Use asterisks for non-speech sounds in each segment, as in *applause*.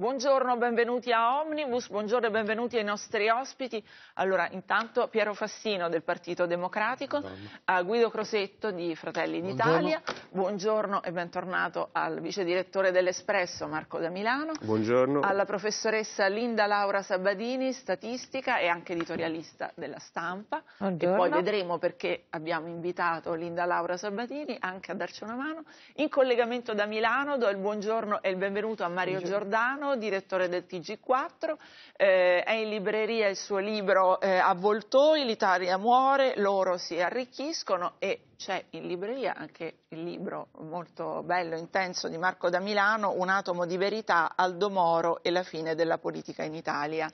Buongiorno, benvenuti a Omnibus, buongiorno e benvenuti ai nostri ospiti. Allora, intanto Piero Fassino del Partito Democratico, a Guido Crosetto di Fratelli d'Italia, buongiorno. buongiorno e bentornato al vice direttore dell'Espresso Marco da Milano, buongiorno. alla professoressa Linda Laura Sabadini, statistica e anche editorialista della stampa. Buongiorno. E poi vedremo perché abbiamo invitato Linda Laura Sabadini anche a darci una mano. In collegamento da Milano do il buongiorno e il benvenuto a Mario Giordano direttore del TG4, eh, è in libreria il suo libro eh, Avvoltoi, l'Italia muore, loro si arricchiscono e c'è in libreria anche il libro molto bello, intenso di Marco da Milano, Un atomo di verità, Aldo Moro e la fine della politica in Italia.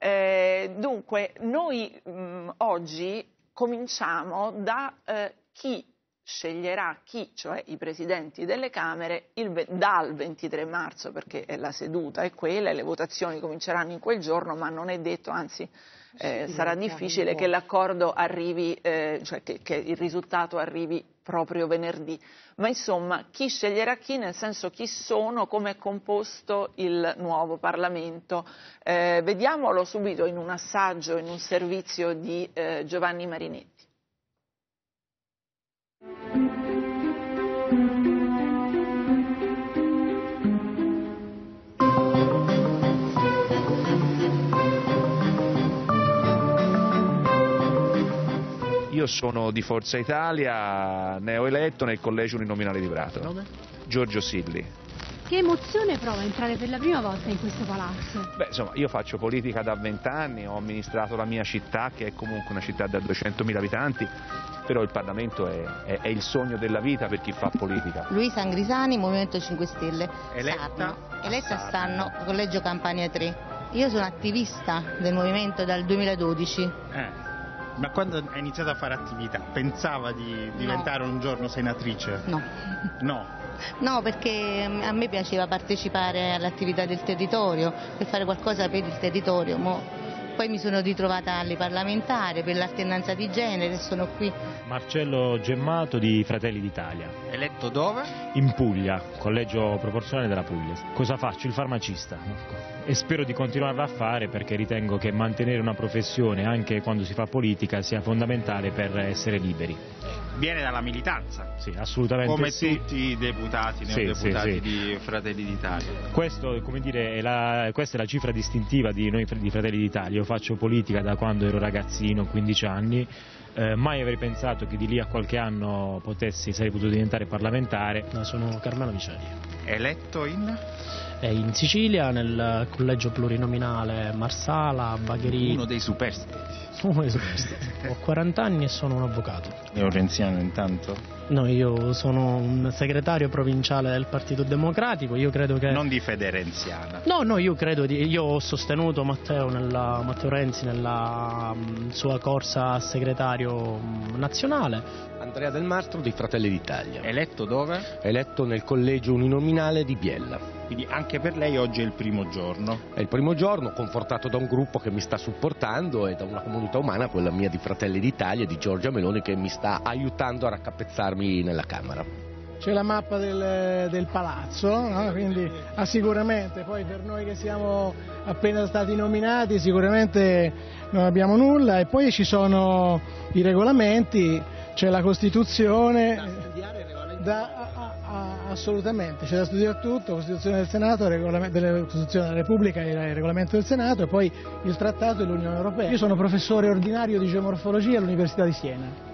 Eh, dunque, noi mh, mm, oggi cominciamo da eh, chi sceglierà chi, cioè i presidenti delle Camere, il, dal 23 marzo, perché la seduta è quella e le votazioni cominceranno in quel giorno, ma non è detto, anzi eh, sì, sarà difficile che l'accordo arrivi, eh, cioè che, che il risultato arrivi proprio venerdì. Ma insomma, chi sceglierà chi, nel senso chi sono, come è composto il nuovo Parlamento. Eh, vediamolo subito in un assaggio, in un servizio di eh, Giovanni Marinetti. Io sono di Forza Italia, neoeletto nel collegio uninominale di Prato. Nome? Giorgio Silli. Che emozione prova entrare per la prima volta in questo palazzo? Beh, insomma, io faccio politica da vent'anni, ho amministrato la mia città, che è comunque una città da 200.000 abitanti, però il Parlamento è, è, è, il sogno della vita per chi fa politica. Luisa Angrisani, Movimento 5 Stelle. Eletta? Sarno. Eletta a Sarno, Collegio Campania 3. Io sono attivista del movimento dal 2012. Eh. Ma quando hai iniziato a fare attività, pensava di diventare no. un giorno senatrice? No. No? No, perché mm, a me piaceva partecipare all'attività del territorio, per fare qualcosa per il territorio. Mo poi mi sono ritrovata alle parlamentari per l'alternanza di genere e sono qui. Marcello Gemmato di Fratelli d'Italia. Eletto dove? In Puglia, collegio proporzionale della Puglia. Cosa faccio? Il farmacista. Ecco. E spero di continuarla a fare perché ritengo che mantenere una professione anche quando si fa politica sia fondamentale per essere liberi. Viene dalla militanza. Sì, assolutamente come sì. tutti i deputati, sì, deputati sì, di Fratelli d'Italia. Questa è la cifra distintiva di noi di Fratelli d'Italia, faccio politica da quando ero ragazzino, 15 anni, eh, mai avrei pensato che di lì a qualche anno potessi, sarei potuto diventare parlamentare. No, sono Carmelo Vicelli. Eletto in? Eh, in Sicilia, nel collegio plurinominale Marsala, Bagherini. Uno dei superstiti come sono Ho 40 anni e sono un avvocato. E un renziano intanto? No, io sono un segretario provinciale del Partito Democratico, io credo che... Non di fede renziana. No, no, io credo di... Io ho sostenuto Matteo, nella... Matteo Renzi nella mm, sua corsa a segretario mm, nazionale. Andrea Del Mastro di Fratelli d'Italia. Eletto dove? Eletto nel collegio uninominale di Biella. Quindi anche per lei oggi è il primo giorno? È il primo giorno, confortato da un gruppo che mi sta supportando e da una comunità caduta umana, quella mia di Fratelli d'Italia, di Giorgia Meloni, che mi sta aiutando a raccapezzarmi nella Camera c'è la mappa del, del palazzo, no? quindi ah, sicuramente poi per noi che siamo appena stati nominati sicuramente non abbiamo nulla e poi ci sono i regolamenti, c'è la Costituzione. Da Assolutamente, c'è da studiare tutto, Costituzione del Senato, della Costituzione della Repubblica e il regolamento del Senato e poi il Trattato e l'Unione Europea. Io sono professore ordinario di geomorfologia all'Università di Siena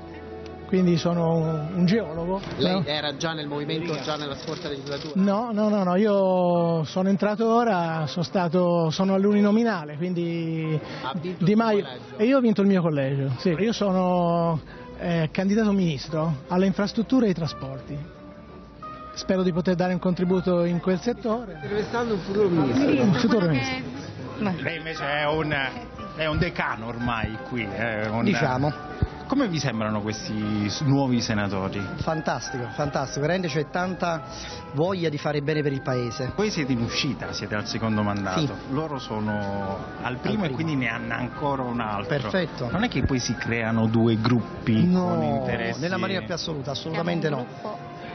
quindi sono un geologo. Lei no? era già nel movimento, già nella scorsa legislatura? No, no, no, no, io sono entrato ora, sono, stato, sono all'uninominale, quindi Di Maio. E io ho vinto il mio collegio, sì. Io sono eh, candidato ministro alle infrastrutture e ai trasporti spero di poter dare un contributo in quel settore. Restando un futuro ministro. Sì, un futuro ministro. Che... Lei invece è un, è un, decano ormai qui. Un... Diciamo. Come vi sembrano questi nuovi senatori? Fantastico, fantastico, veramente c'è tanta voglia di fare bene per il Paese. Voi siete in uscita, siete al secondo mandato, sì. loro sono al primo, al primo, e quindi ne hanno ancora un altro. Perfetto. Non è che poi si creano due gruppi no, con interessi? nella maniera più assoluta, assolutamente no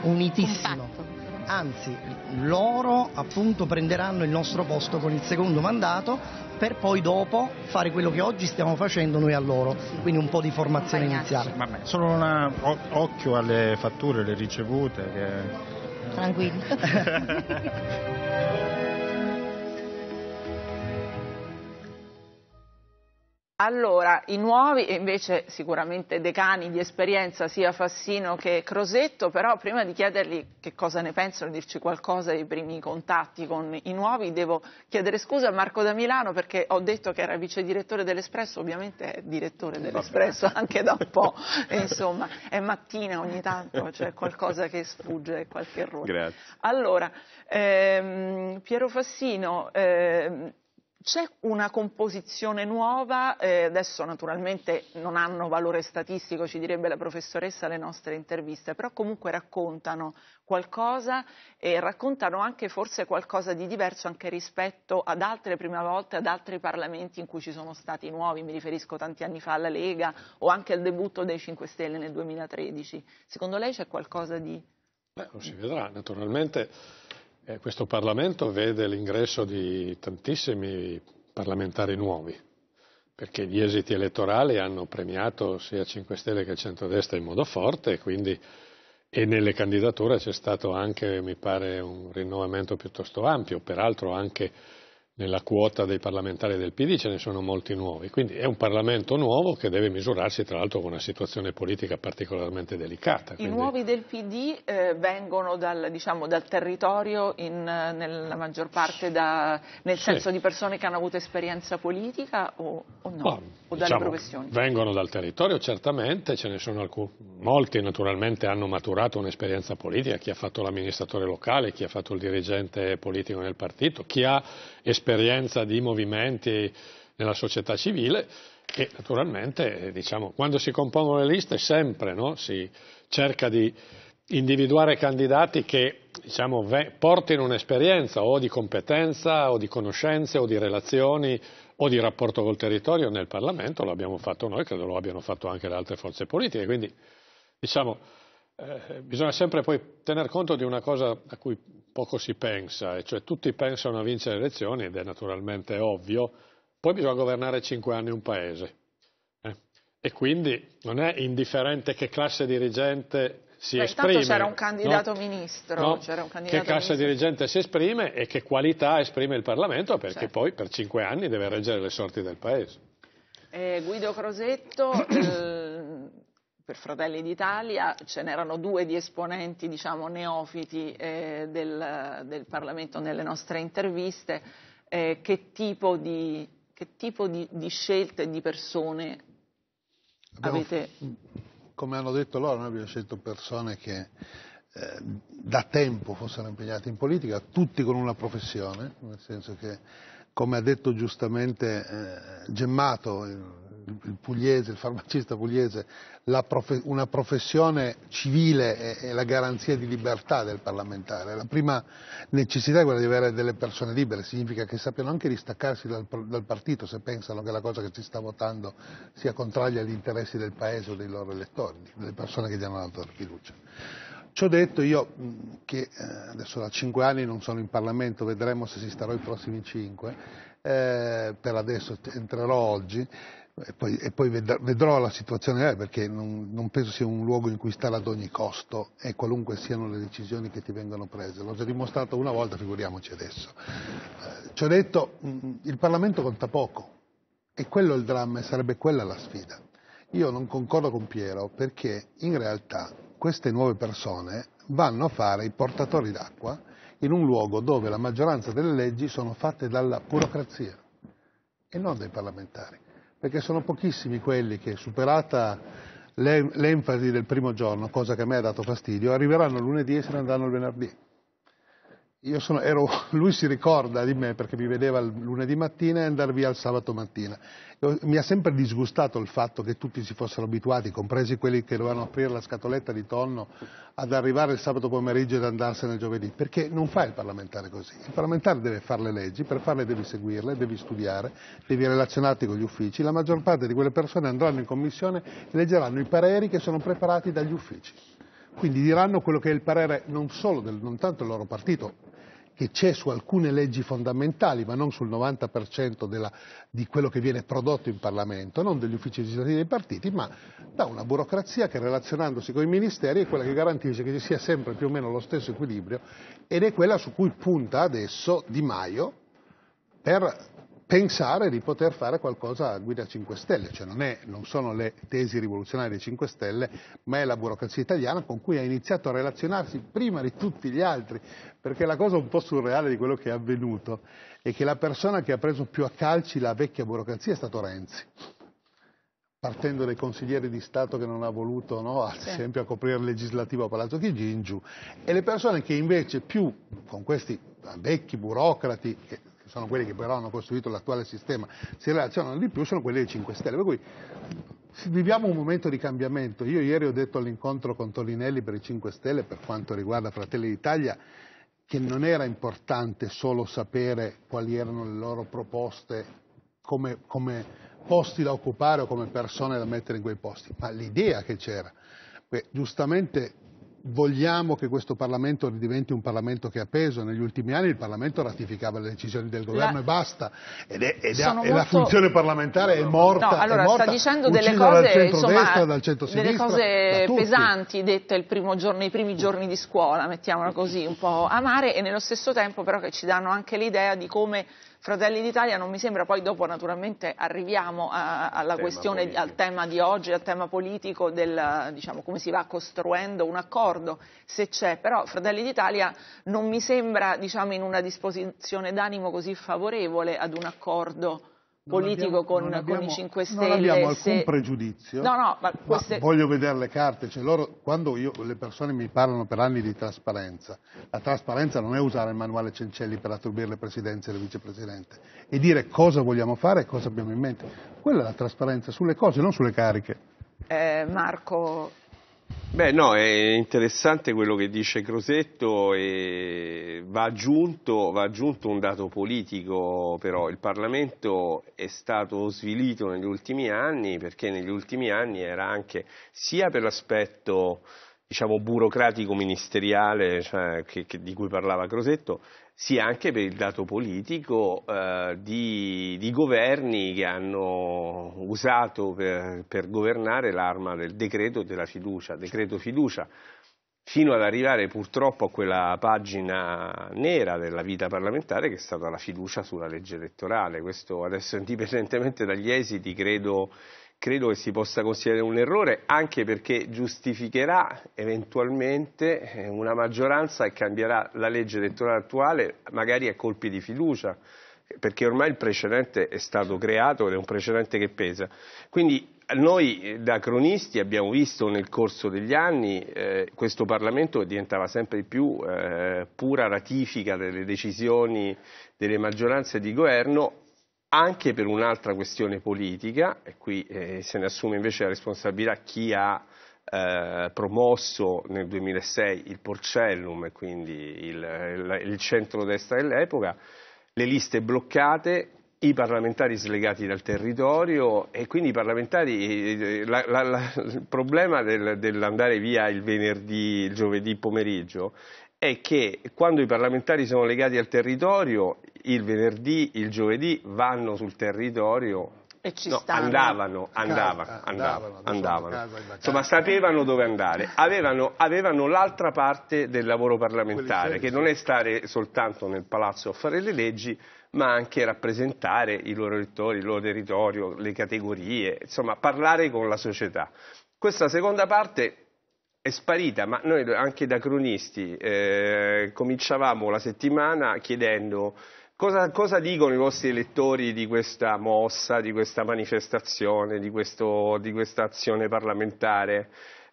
unitissimo. Anzi, loro appunto prenderanno il nostro posto con il secondo mandato per poi dopo fare quello che oggi stiamo facendo noi a loro, quindi un po' di formazione iniziale. Vabbè, solo un occhio alle fatture, le ricevute. Che... Tranquilli. *laughs* *laughs* Allora, i nuovi, invece sicuramente decani di esperienza sia Fassino che Crosetto, però prima di chiedergli che cosa ne pensano, dirci qualcosa dei primi contatti con i nuovi, devo chiedere scusa a Marco da Milano perché ho detto che era vice direttore dell'Espresso, ovviamente è direttore dell'Espresso anche da un po', insomma, è mattina ogni tanto, c'è cioè qualcosa che sfugge, qualche errore. Grazie. Allora, ehm, Piero Fassino... Ehm, c'è una composizione nuova, eh, adesso naturalmente non hanno valore statistico, ci direbbe la professoressa, le nostre interviste, però comunque raccontano qualcosa e raccontano anche forse qualcosa di diverso anche rispetto ad altre prime volte, ad altri parlamenti in cui ci sono stati nuovi, mi riferisco tanti anni fa alla Lega o anche al debutto dei 5 Stelle nel 2013. Secondo lei c'è qualcosa di... Beh, lo si vedrà, naturalmente eh, questo Parlamento vede l'ingresso di tantissimi parlamentari nuovi, perché gli esiti elettorali hanno premiato sia 5 Stelle che il centrodestra in modo forte, e quindi, e nelle candidature c'è stato anche, mi pare, un rinnovamento piuttosto ampio, peraltro anche nella quota dei parlamentari del PD ce ne sono molti nuovi, quindi è un Parlamento nuovo che deve misurarsi tra l'altro con una situazione politica particolarmente delicata. Quindi... I nuovi del PD eh, vengono dal, diciamo, dal territorio, in, nella maggior parte da, nel senso sì. di persone che hanno avuto esperienza politica o, o no? Bom, o dalle diciamo, professioni? Vengono dal territorio certamente, ce ne sono alcuni, molti naturalmente hanno maturato un'esperienza politica, chi ha fatto l'amministratore locale, chi ha fatto il dirigente politico nel partito, chi ha esperienza di movimenti nella società civile e naturalmente eh, diciamo, quando si compongono le liste sempre no, si cerca di individuare candidati che diciamo, portino un'esperienza o di competenza o di conoscenze o di relazioni o di rapporto col territorio nel Parlamento, lo abbiamo fatto noi, credo lo abbiano fatto anche le altre forze politiche, quindi diciamo, eh, bisogna sempre poi tener conto di una cosa a cui poco si pensa, e cioè tutti pensano a vincere le elezioni ed è naturalmente ovvio, poi bisogna governare cinque anni un paese. Eh? E quindi non è indifferente che classe dirigente si Beh, esprime. c'era un candidato no? ministro. No? Un candidato che classe ministro. dirigente si esprime e che qualità esprime il Parlamento perché certo. poi per cinque anni deve reggere le sorti del paese. Eh, Guido Crosetto... *clears throat* per Fratelli d'Italia ce n'erano due di esponenti diciamo, neofiti eh, del, del, Parlamento nelle nostre interviste, eh, che tipo di, che tipo di, di scelte e di persone abbiamo, avete? Come hanno detto loro, noi abbiamo scelto persone che eh, da tempo fossero impegnate in politica, tutti con una professione, nel senso che, come ha detto giustamente eh, Gemmato, il pugliese, il farmacista pugliese, profe, una professione civile è, e, la garanzia di libertà del parlamentare. La prima necessità è quella di avere delle persone libere, significa che sappiano anche distaccarsi dal, dal partito se pensano che la cosa che si sta votando sia contraria agli interessi del paese o dei loro elettori, delle persone che gli hanno dato la fiducia. Ciò detto, io che eh, adesso da cinque anni non sono in Parlamento, vedremo se si starò i prossimi cinque, eh, per adesso entrerò oggi, e poi, e poi vedrò la situazione reale eh, perché non, non, penso sia un luogo in cui stare ad ogni costo e qualunque siano le decisioni che ti vengano prese. L'ho già dimostrato una volta, figuriamoci adesso. Eh, ci ho detto, mh, mm, mm, il Parlamento conta poco e quello è il dramma e sarebbe quella la sfida. Io non concordo con Piero perché in realtà queste nuove persone vanno a fare i portatori d'acqua in un luogo dove la maggioranza delle leggi sono fatte dalla burocrazia e non dai parlamentari perché sono pochissimi quelli che, superata l'enfasi del primo giorno, cosa che a me ha dato fastidio, arriveranno lunedì e se ne andranno il venerdì sono, ero, *laughs* lui si ricorda di me perché mi vedeva il lunedì mattina e andare via il sabato mattina. Mi ha sempre disgustato il fatto che tutti si fossero abituati, compresi quelli che dovevano aprire la scatoletta di tonno, ad arrivare il sabato pomeriggio ed andarsene il giovedì, perché non fa il parlamentare così. Il parlamentare deve fare le leggi, per farle devi seguirle, devi studiare, devi relazionarti con gli uffici. La maggior parte di quelle persone andranno in commissione e leggeranno i pareri che sono preparati dagli uffici. Quindi diranno quello che è il parere non solo del, non tanto del loro partito, che c'è su alcune leggi fondamentali, ma non sul 90% della, di quello che viene prodotto in Parlamento, non degli uffici legislativi dei partiti, ma da una burocrazia che relazionandosi con i ministeri è quella che garantisce che ci sia sempre più o meno lo stesso equilibrio ed è quella su cui punta adesso Di Maio per pensare di poter fare qualcosa a guida 5 Stelle, cioè non, è, non, sono le tesi rivoluzionarie dei 5 Stelle, ma è la burocrazia italiana con cui ha iniziato a relazionarsi prima di tutti gli altri, perché la cosa un po' surreale di quello che è avvenuto è che la persona che ha preso più a calci la vecchia burocrazia è stato Renzi partendo dai consiglieri di Stato che non ha voluto, no, ad esempio, a coprire il legislativo a Palazzo Chigi in giù, e le persone che invece più, con questi vecchi burocrati che sono quelli che però hanno costruito l'attuale sistema, si relazionano di più, sono quelli dei 5 Stelle. Per cui viviamo un momento di cambiamento. Io ieri ho detto all'incontro con Tolinelli per i 5 Stelle, per quanto riguarda Fratelli d'Italia, che non era importante solo sapere quali erano le loro proposte come, come posti da occupare o come persone da mettere in quei posti, ma l'idea che c'era. Giustamente vogliamo che questo Parlamento diventi un Parlamento che ha peso. Negli ultimi anni il Parlamento ratificava le decisioni del governo la... e basta. Ed è, ed è, e la funzione parlamentare è morta. No, allora, è morta, sta dicendo delle cose, insomma, delle cose pesanti dette il primo giorno, i primi giorni di scuola, mettiamola così, un po' amare, e nello stesso tempo però che ci danno anche l'idea di come Fratelli d'Italia non mi sembra, poi dopo naturalmente arriviamo a, alla tema questione, politico. al tema di oggi, al tema politico del diciamo, come si va costruendo un accordo, se c'è, però Fratelli d'Italia non mi sembra diciamo, in una disposizione d'animo così favorevole ad un accordo politico abbiamo, con, abbiamo, con, i 5 Stelle. Non abbiamo alcun se... pregiudizio, no, no, ma queste... ma voglio vedere le carte, cioè loro, quando io, le persone mi parlano per anni di trasparenza, la trasparenza non è usare il manuale Cencelli per attribuire le presidenze e le vicepresidente, e dire cosa vogliamo fare e cosa abbiamo in mente, quella è la trasparenza sulle cose, non sulle cariche. Eh, Marco, Beh no, è interessante quello che dice Crosetto e va aggiunto, va aggiunto, un dato politico però, il Parlamento è stato svilito negli ultimi anni perché negli ultimi anni era anche sia per l'aspetto diciamo, burocratico ministeriale cioè, che, che, di cui parlava Crosetto sia anche per il dato politico eh, di, di, governi che hanno usato per, per governare l'arma del decreto della fiducia, decreto fiducia, fino ad arrivare purtroppo a quella pagina nera della vita parlamentare che è stata la fiducia sulla legge elettorale. Questo adesso *laughs* indipendentemente dagli esiti credo credo che si possa considerare un errore anche perché giustificherà eventualmente eh, una maggioranza che cambierà la legge elettorale attuale magari a colpi di fiducia perché ormai il precedente è stato creato ed è un precedente che pesa. Quindi noi eh, da cronisti abbiamo visto nel corso degli anni eh, questo Parlamento che diventava sempre più eh, pura ratifica delle decisioni delle maggioranze di governo anche per un'altra questione politica, e qui eh, se ne assume invece la responsabilità chi ha eh, promosso nel 2006 il Porcellum, quindi il, il, il centro-destra dell'epoca, le liste bloccate, i parlamentari slegati dal territorio e quindi i parlamentari, eh, la, la, la, il problema del, dell'andare via il venerdì, il giovedì pomeriggio è che quando i parlamentari sono legati al territorio, il venerdì, il giovedì vanno sul territorio e ci no, andavano, andavano, andavano, andavano, Insomma, sapevano dove andare. Avevano, avevano l'altra parte del lavoro parlamentare, che non è stare soltanto nel palazzo a fare le leggi, ma anche rappresentare i loro elettori, il loro territorio, le categorie, insomma, parlare con la società. Questa seconda parte è sparita, ma noi anche da cronisti eh, cominciavamo la settimana chiedendo cosa, cosa, dicono i vostri elettori di questa mossa, di questa manifestazione, di, questo, di questa azione parlamentare.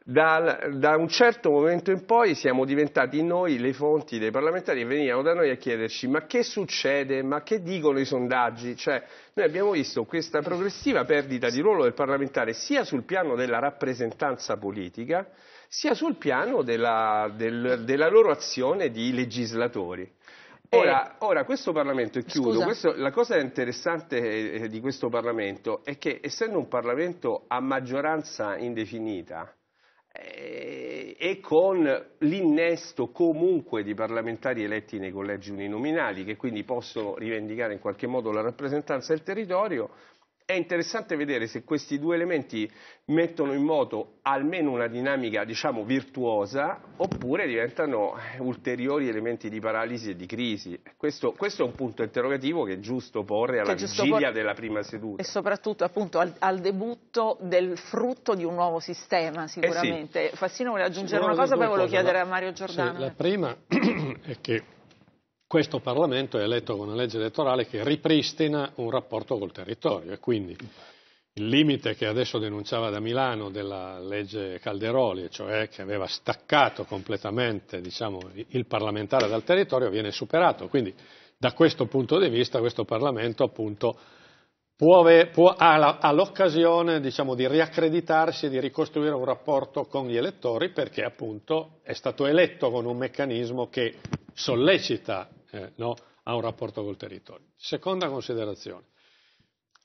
Dal, da un certo momento in poi siamo diventati noi le fonti dei parlamentari che venivano da noi a chiederci ma che succede, ma che dicono i sondaggi? Cioè, noi abbiamo visto questa progressiva perdita di ruolo del parlamentare sia sul piano della rappresentanza politica sia sul piano della, del, della loro azione di legislatori. Ora, ora, questo Parlamento, e chiudo, questo, la cosa interessante eh, eh, di questo Parlamento è che essendo un Parlamento a maggioranza indefinita eh, e con l'innesto comunque di parlamentari eletti nei collegi uninominali che quindi possono rivendicare in qualche modo la rappresentanza del territorio, è interessante vedere se questi due elementi mettono in moto almeno una dinamica, diciamo, virtuosa, oppure diventano ulteriori elementi di paralisi e di crisi. Questo, questo è un punto interrogativo che è giusto porre alla giusto vigilia por... della prima seduta. E soprattutto appunto al, al, debutto del frutto di un nuovo sistema, sicuramente. Eh sì. Fassino vuole aggiungere una cosa, poi volevo chiedere a Mario Giordano. Sì, la prima *clears throat* è che questo Parlamento è eletto con una legge elettorale che ripristina un rapporto col territorio e quindi il limite che adesso denunciava da Milano della legge Calderoli, cioè che aveva staccato completamente diciamo, il parlamentare dal territorio, viene superato. Quindi da questo punto di vista questo Parlamento appunto, può avere, può, ha, ha, l'occasione diciamo, di riaccreditarsi e di ricostruire un rapporto con gli elettori perché appunto, è stato eletto con un meccanismo che sollecita eh, no, ha un rapporto col territorio. Seconda considerazione.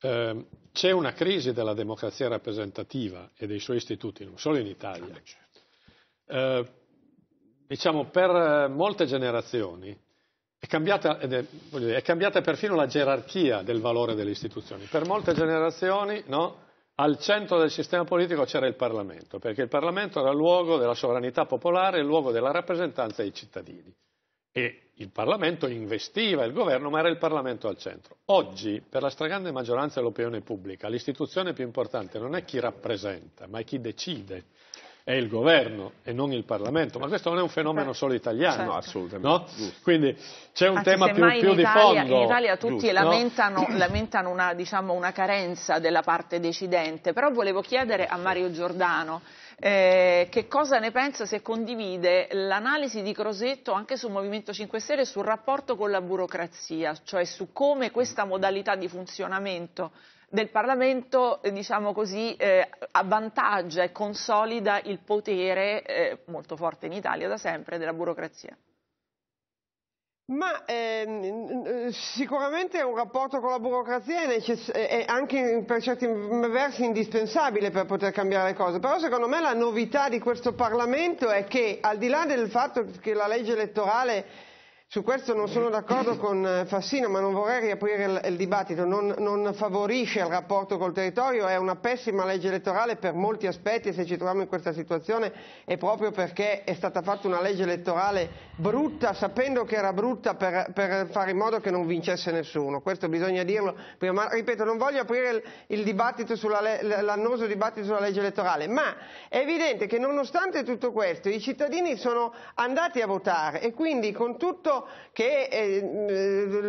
Ehm, c'è una crisi della democrazia rappresentativa e dei suoi istituti, non solo in Italia. Ah, certo. ehm, diciamo, per eh, molte generazioni è cambiata, dire, è cambiata, perfino la gerarchia del valore delle istituzioni. Per molte generazioni no, al centro del sistema politico c'era il Parlamento, perché il Parlamento era il luogo della sovranità popolare, il luogo della rappresentanza dei cittadini. E il Parlamento investiva il governo, ma era il Parlamento al centro. Oggi, per la stragrande maggioranza dell'opinione pubblica, l'istituzione più importante non è chi rappresenta, ma è chi decide. È il governo e non il Parlamento, ma questo non è un fenomeno solo italiano. Certo. No? Quindi c'è un Anzi, tema più, più Italia, di fondo. In Italia tutti Giusto, lamentano, no? lamentano una, diciamo, una carenza della parte decidente, però volevo chiedere a Mario Giordano eh, che cosa ne pensa se condivide l'analisi di Crosetto anche sul Movimento 5 Stelle sul rapporto con la burocrazia, cioè su come questa modalità di funzionamento del Parlamento eh, diciamo così, eh, avvantaggia e consolida il potere, eh, molto forte in Italia da sempre, della burocrazia. Ma ehm, sicuramente un rapporto con la burocrazia è, necess- è anche per certi versi indispensabile per poter cambiare le cose, però secondo me la novità di questo Parlamento è che al di là del fatto che la legge elettorale su questo non sono d'accordo con eh, Fassino, ma non vorrei riaprire il, il dibattito. Non, non, favorisce il rapporto col territorio, è una pessima legge elettorale per molti aspetti e se ci troviamo in questa situazione è proprio perché è stata fatta una legge elettorale brutta, sapendo che era brutta per, per fare in modo che non vincesse nessuno. Questo bisogna dirlo. Prima. Ma ripeto, non voglio aprire l'annoso dibattito sulla legge elettorale, ma è evidente che nonostante tutto questo i cittadini sono andati a votare e quindi con tutto che eh,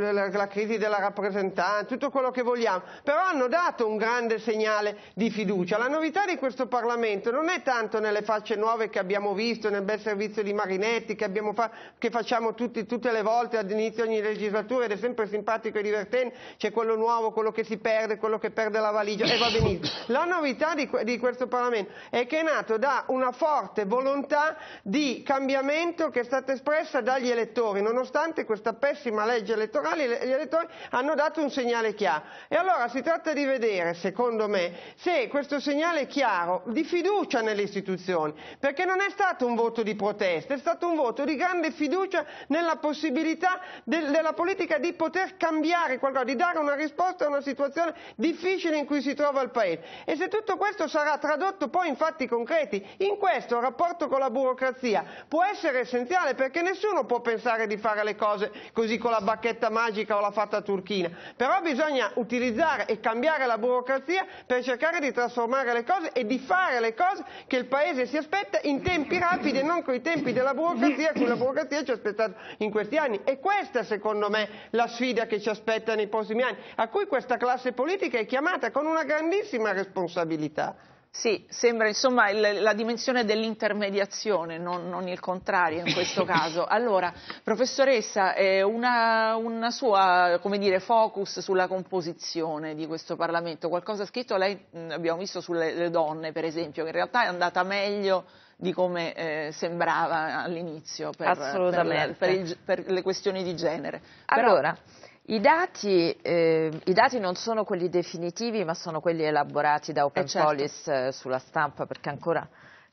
la, la crisi della rappresentanza, tutto quello che vogliamo, però hanno dato un grande segnale di fiducia. La novità di questo Parlamento non è tanto nelle facce nuove che abbiamo visto, nel bel servizio di Marinetti che, fa, che facciamo tutti, tutte le volte all'inizio inizio ogni legislatura ed è sempre simpatico e divertente, c'è quello nuovo, quello che si perde, quello che perde la valigia e va benissimo. La novità di, di questo Parlamento è che è nato da una forte volontà di cambiamento che è stata espressa dagli elettori, Non nonostante questa pessima legge elettorale, gli elettori hanno dato un segnale chiaro. E allora si tratta di vedere, secondo me, se questo segnale chiaro di fiducia nelle istituzioni, perché non è stato un voto di protesta, è stato un voto di grande fiducia nella possibilità del, della politica di poter cambiare qualcosa, di dare una risposta a una situazione difficile in cui si trova il Paese. E se tutto questo sarà tradotto poi in fatti concreti, in questo il rapporto con la burocrazia può essere essenziale perché nessuno può pensare di fare le cose così con la bacchetta magica o la fatta turchina, però bisogna utilizzare e cambiare la burocrazia per cercare di trasformare le cose e di fare le cose che il Paese si aspetta in tempi rapidi e non con i tempi della burocrazia a la burocrazia ci ha aspettato in questi anni. E questa secondo me la sfida che ci aspetta nei prossimi anni, a cui questa classe politica è chiamata con una grandissima responsabilità. Sì, sembra insomma il, la dimensione dell'intermediazione, non, non, il contrario in questo *laughs* caso. Allora, professoressa, eh, una, una, sua dire, focus sulla composizione di questo Parlamento, qualcosa scritto lei mm, abbiamo visto sulle donne per esempio, che in realtà è andata meglio di come eh, sembrava all'inizio per, per, per, per, le questioni di genere. Allora, Però, i dati, eh, I dati, non sono quelli definitivi, ma sono quelli elaborati da Open eh certo. Police eh, sulla stampa, perché ancora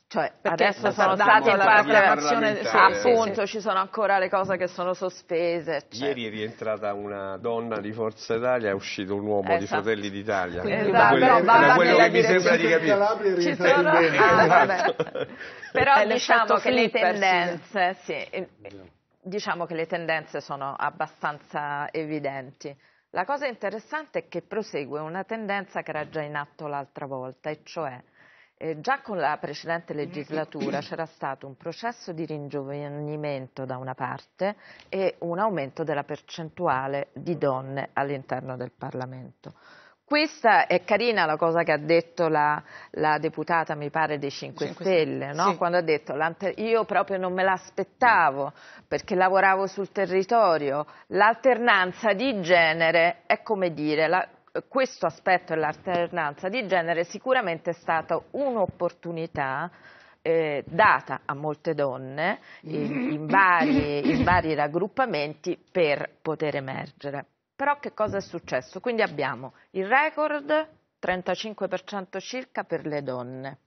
cioè, Perché adesso sono state fatte sì, appunto, sì, sì. ci sono ancora le cose che sono sospese. Cioè. Ieri è rientrata una donna di Forza Italia, è uscito un uomo esatto. di Fratelli d'Italia. Esatto. Da, quello, no, da quello che mi sembra di capire. Ci sono, ah, esatto. Però è diciamo che flipper, le tendenze, sì diciamo che le tendenze sono abbastanza evidenti. La cosa interessante è che prosegue una tendenza che era già in atto l'altra volta, e cioè eh, già con la precedente legislatura *clears throat* c'era stato un processo di ringiovanimento da una parte e un aumento della percentuale di donne all'interno del Parlamento. Questa è carina la cosa che ha detto la, la deputata, mi pare, dei 5, 5 Stelle, no? sì. quando ha detto io proprio non me l'aspettavo perché lavoravo sul territorio, l'alternanza di genere è come dire, la, questo aspetto dell'alternanza di genere sicuramente è stata un'opportunità eh, data a molte donne in, in, vari, in vari raggruppamenti per poter emergere. Però che cosa è successo? Quindi abbiamo il record 35% circa per le donne,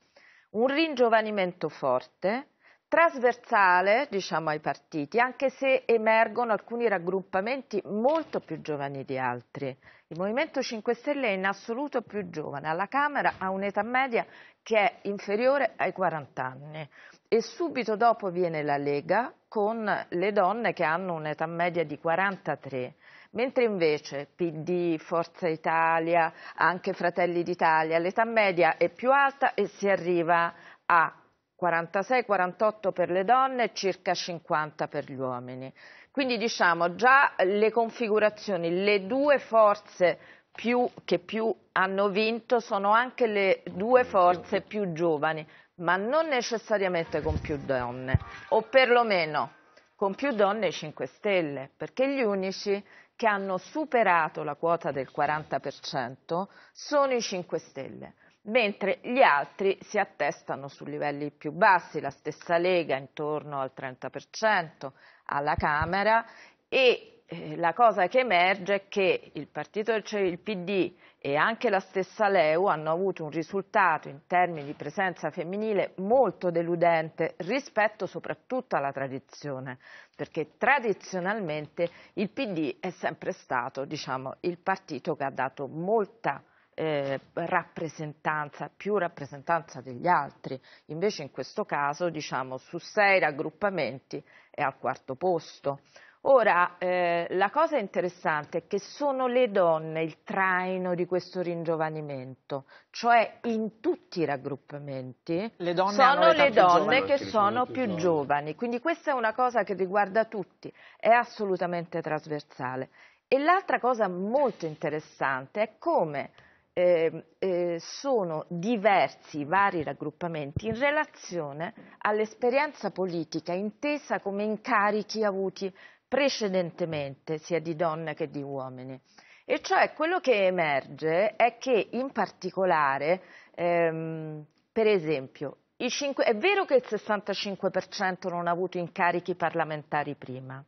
un ringiovanimento forte, trasversale diciamo, ai partiti, anche se emergono alcuni raggruppamenti molto più giovani di altri. Il Movimento 5 Stelle è in assoluto più giovane, alla Camera ha un'età media che è inferiore ai 40 anni e subito dopo viene la Lega con le donne che hanno un'età media di 43 mentre invece PD, Forza Italia, anche Fratelli d'Italia, l'età media è più alta e si arriva a 46-48 per le donne e circa 50 per gli uomini. Quindi diciamo già le configurazioni, le due forze più, che più hanno vinto sono anche le due forze più giovani, ma non necessariamente con più donne, o perlomeno con più donne 5 Stelle, perché gli unici che hanno superato la quota del 40% sono i 5 Stelle, mentre gli altri si attestano su livelli più bassi, la stessa Lega intorno al 30% alla Camera e eh, la cosa che emerge è che il partito, cioè il PD e anche la stessa Leu hanno avuto un risultato in termini di presenza femminile molto deludente rispetto soprattutto alla tradizione, perché tradizionalmente il PD è sempre stato diciamo, il partito che ha dato molta eh, rappresentanza, più rappresentanza degli altri. Invece in questo caso, diciamo, su sei raggruppamenti è al quarto posto. Ora, eh, la cosa interessante è che sono le donne il traino di questo ringiovanimento, cioè in tutti i raggruppamenti le sono le donne che sono più, più giovani. giovani, quindi questa è una cosa che riguarda tutti, è assolutamente trasversale. E l'altra cosa molto interessante è come eh, eh, sono diversi i vari raggruppamenti in relazione all'esperienza politica intesa come incarichi avuti precedentemente sia di donne che di uomini. E cioè quello che emerge è che in particolare, ehm, per esempio, 5, è vero che il 65% non ha avuto incarichi parlamentari prima,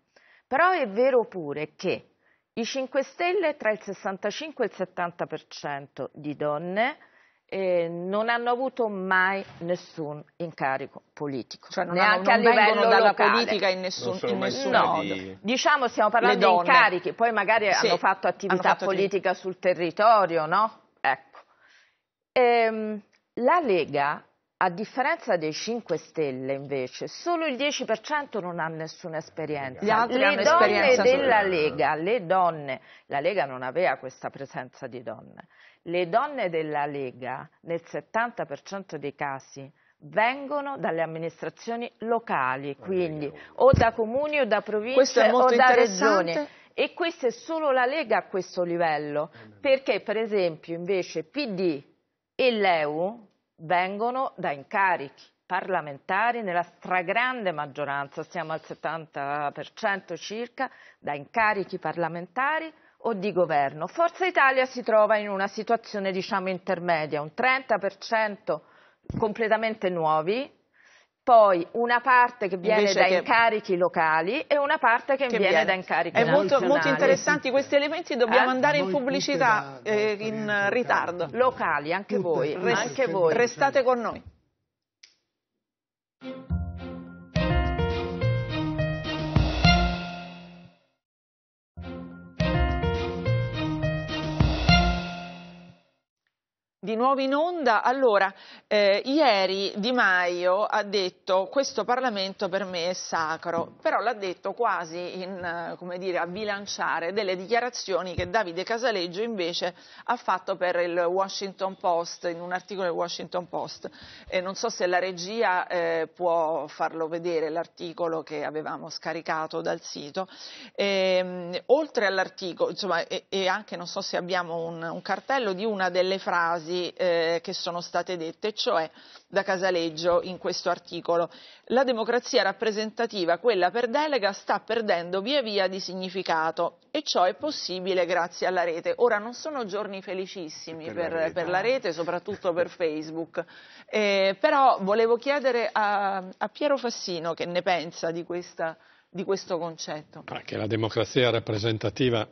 però è vero pure che i 5 Stelle tra il 65 e il 70% di donne eh, non hanno avuto mai nessun incarico politico, cioè neanche hanno, a livello dalla politica in nessun in nessuno no, di... diciamo stiamo parlando di incarichi, poi magari sì, hanno fatto attività hanno fatto politica attiv- sul territorio, no? Ecco. Ehm, la Lega, a differenza dei 5 Stelle invece, solo il 10% non ha nessuna esperienza. le donne esperienza della Lega, le donne, la Lega non aveva questa presenza di donne. Le donne della Lega, nel 70% dei casi, vengono dalle amministrazioni locali, quindi o da comuni o da province o da regioni. E questa è solo la Lega a questo livello, perché per esempio invece PD e l'EU vengono da incarichi parlamentari nella stragrande maggioranza, siamo al 70% circa, da incarichi parlamentari o di governo. Forza Italia si trova in una situazione diciamo intermedia, un 30% completamente nuovi, poi una parte che viene Invece da che... incarichi locali e una parte che, che viene, viene, da incarichi È molto, molto interessanti questi elementi, dobbiamo eh? andare in pubblicità eh, in ritardo. Locali, anche voi, anche voi. Restate con noi. Di nuovo in onda? Allora, eh, ieri Di Maio ha detto questo Parlamento per me è sacro, però l'ha detto quasi in, eh, dire, a bilanciare delle dichiarazioni che Davide Casaleggio invece ha fatto per il Washington Post, in un articolo del Washington Post. Eh, non so se la regia eh, può farlo vedere l'articolo che avevamo scaricato dal sito. Ehm, oltre all'articolo, insomma, e, e, anche non so se abbiamo un, un cartello di una delle frasi frasi eh, che sono state dette, cioè da Casaleggio in questo articolo. La democrazia rappresentativa, quella per delega, sta perdendo via via di significato e ciò è possibile grazie alla rete. Ora non sono giorni felicissimi per, per, la, rete. per la, rete. soprattutto per *laughs* Facebook, eh, però volevo chiedere a, a Piero Fassino che ne pensa di questa di questo concetto. Perché la democrazia rappresentativa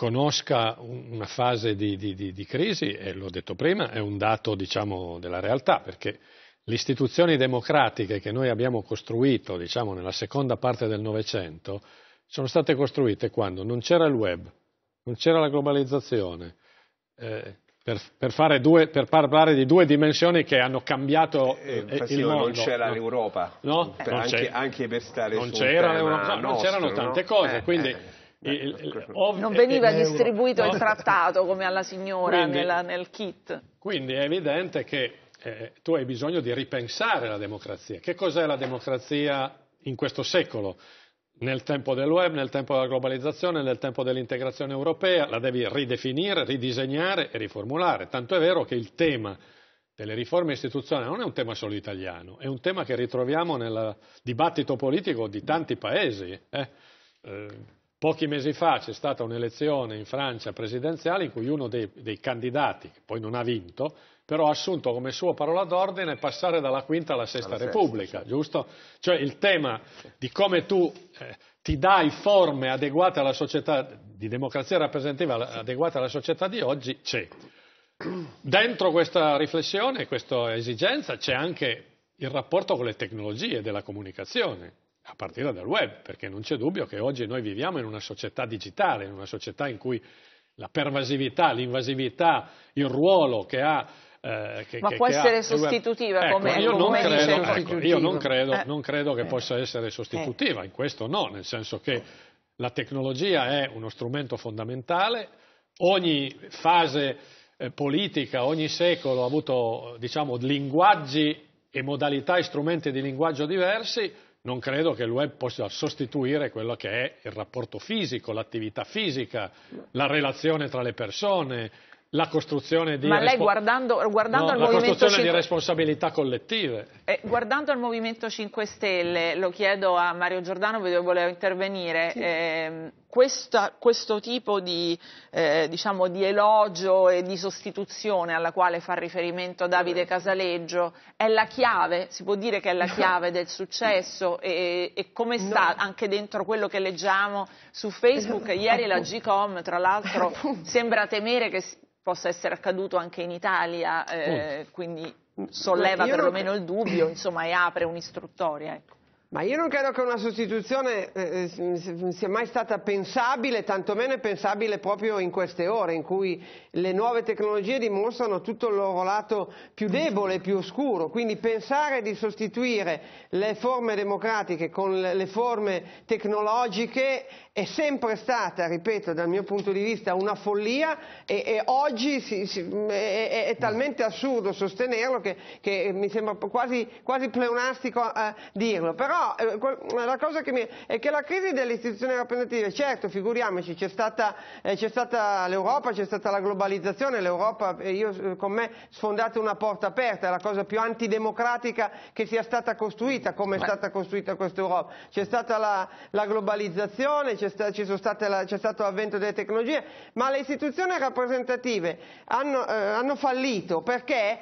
conosca una fase di, di, di crisi, e l'ho detto prima, è un dato diciamo, della realtà, perché le istituzioni democratiche che noi abbiamo costruito diciamo, nella seconda parte del Novecento sono state costruite quando non c'era il web, non c'era la globalizzazione. Eh, per, per, due, per, parlare di due dimensioni che hanno cambiato eh, eh, il mondo. Non c'era no. l'Europa, no? Per, eh, anche, anche, per stare non sul c'era l'Europa, nostro, non c'erano tante no? cose, eh, quindi eh il, ovvio, non veniva eh, eh, distribuito euro. il eh, trattato come alla signora quindi, nella, nel kit. Quindi è evidente che eh, tu hai bisogno di ripensare la democrazia. Che cos'è la democrazia in questo secolo? Nel tempo del web, nel tempo della globalizzazione, nel tempo dell'integrazione europea, la devi ridefinire, ridisegnare e riformulare. Tanto è vero che il tema delle riforme istituzionali non è un tema solo italiano, è un tema che ritroviamo nel dibattito politico di tanti paesi. Eh? Eh, Pochi mesi fa c'è stata un'elezione in Francia presidenziale in cui uno dei, dei, candidati, che poi non ha vinto, però ha assunto come sua parola d'ordine passare dalla quinta alla sesta alla repubblica, sesta, sì. giusto? Cioè il tema di come tu eh, ti dai forme adeguate alla società, di democrazia rappresentativa adeguate alla società di oggi, c'è. Dentro questa riflessione, questa esigenza, c'è anche il rapporto con le tecnologie della comunicazione a partire dal web, perché non c'è dubbio che oggi noi viviamo in una società digitale, in una società in cui la pervasività, l'invasività, il ruolo che ha eh, che, ma che, può che essere ha, sostitutiva ecco, come, io, come non credo, ecco, io non credo, eh. non credo che eh. possa essere sostitutiva, eh. in questo no, nel senso che la tecnologia è uno strumento fondamentale, ogni fase eh, politica, ogni secolo ha avuto diciamo, linguaggi e modalità e strumenti di linguaggio diversi, non credo che il web possa sostituire quello che è il rapporto fisico, l'attività fisica, la relazione tra le persone, la costruzione di... Ma lei guardando, guardando no, al movimento 5... di responsabilità collettive. Eh, guardando al Movimento 5 Stelle, lo chiedo a Mario Giordano, vedo che voleva intervenire, sì. eh, questa, questo tipo di, eh, diciamo, di, elogio e di sostituzione alla quale fa riferimento Davide Casaleggio è la chiave, si può dire che è la chiave del successo e, e come no. sta anche dentro quello che leggiamo su Facebook? Esatto. Ieri la GCOM, tra l'altro, sembra temere che possa essere accaduto anche in Italia, eh, quindi mm. solleva perlomeno il dubbio insomma, e apre un'istruttoria. Ecco. Ma io non credo che una sostituzione eh, eh sia mai stata pensabile, tantomeno è pensabile proprio in queste ore in cui le nuove tecnologie dimostrano tutto il loro lato più debole, più oscuro. Quindi pensare di sostituire le forme democratiche con le forme tecnologiche è sempre stata, ripeto, dal mio punto di vista una follia e, e oggi si, si, è, è, talmente assurdo sostenerlo che, che mi sembra quasi, quasi pleonastico eh, dirlo. Però però eh, la cosa che mi... è che la crisi delle istituzioni rappresentative, certo, figuriamoci, c'è stata, eh, stata l'Europa, c'è stata la globalizzazione, l'Europa, eh, io eh, con me sfondate una porta aperta, è la cosa più antidemocratica che sia stata costruita, come è stata costruita questa Europa. C'è stata la, la globalizzazione, c'è sta, stato l'avvento delle tecnologie, ma le istituzioni rappresentative hanno, eh, hanno fallito perché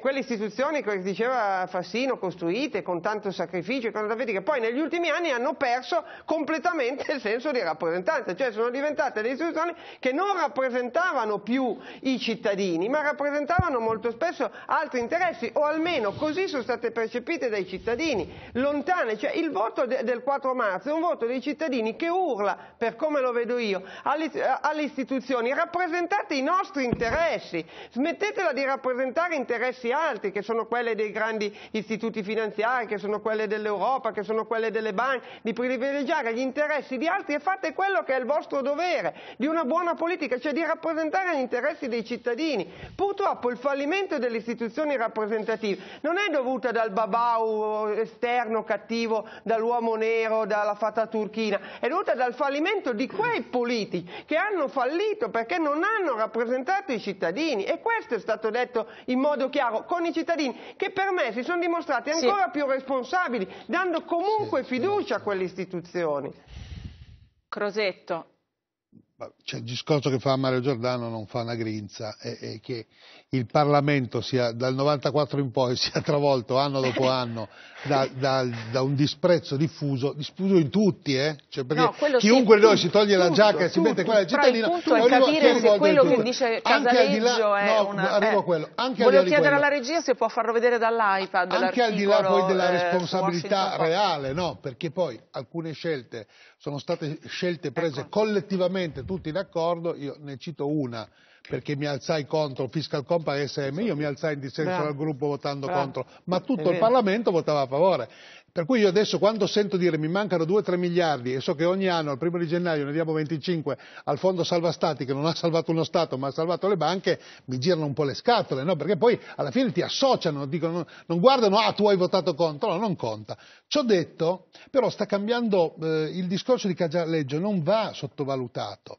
quelle istituzioni, come diceva Fassino, costruite con tanto sacrificio, con tanto vedi che poi negli ultimi anni hanno perso completamente il senso di rappresentanza, cioè sono diventate delle istituzioni che non rappresentavano più i cittadini, ma rappresentavano molto spesso altri interessi, o almeno così sono state percepite dai cittadini, lontane, cioè il voto de del 4 marzo è un voto dei cittadini che urla, per come lo vedo io, alle, alle istituzioni, rappresentate i nostri interessi, smettetela di rappresentare interessi altri, che sono quelli dei grandi istituti finanziari, che sono quelli dell'Europa, Europa, che sono quelle delle banche, di privilegiare gli interessi di altri e fate quello che è il vostro dovere di una buona politica, cioè di rappresentare gli interessi dei cittadini. Purtroppo il fallimento delle istituzioni rappresentative non è dovuto dal babau esterno cattivo, dall'uomo nero, dalla fata turchina, è dovuto dal fallimento di quei politici che hanno fallito perché non hanno rappresentato i cittadini e questo è stato detto in modo chiaro con i cittadini che per me si sono dimostrati ancora sì. più responsabili dando danno comunque fiducia a quelle istituzioni. Crosetto. C'è il discorso che fa Mario Giordano non fa una grinza, è, è che il Parlamento sia, dal 94 in poi *laughs* sia travolto anno dopo anno da, da, da un disprezzo diffuso, diffuso in tutti, eh? cioè no, chiunque di noi si toglie tutto, la giacca e si mette quella del cittadino, il punto è capire se quello che dice Casaleggio là, è no, una... Arrivo eh, quello, anche volevo chiedere alla regia se può farlo vedere dall'iPad Anche al di là poi della eh, responsabilità reale, no? perché poi alcune scelte sono state scelte prese ecco. collettivamente, tutti d'accordo, io ne cito una perché mi alzai contro Fiscal Compact e SM, io mi alzai in dissenso dal gruppo votando Beh. contro, ma tutto il Parlamento votava a favore. Per cui io adesso quando sento dire mi mancano 2-3 miliardi e so che ogni anno, al primo di gennaio, ne diamo 25 al fondo salva stati che non ha salvato uno Stato ma ha salvato le banche, mi girano un po' le scatole, no? perché poi alla fine ti associano, dicono, non guardano, ah tu hai votato contro, no, non conta. Ciò detto, però sta cambiando, eh, il discorso di Casaleggio non va sottovalutato.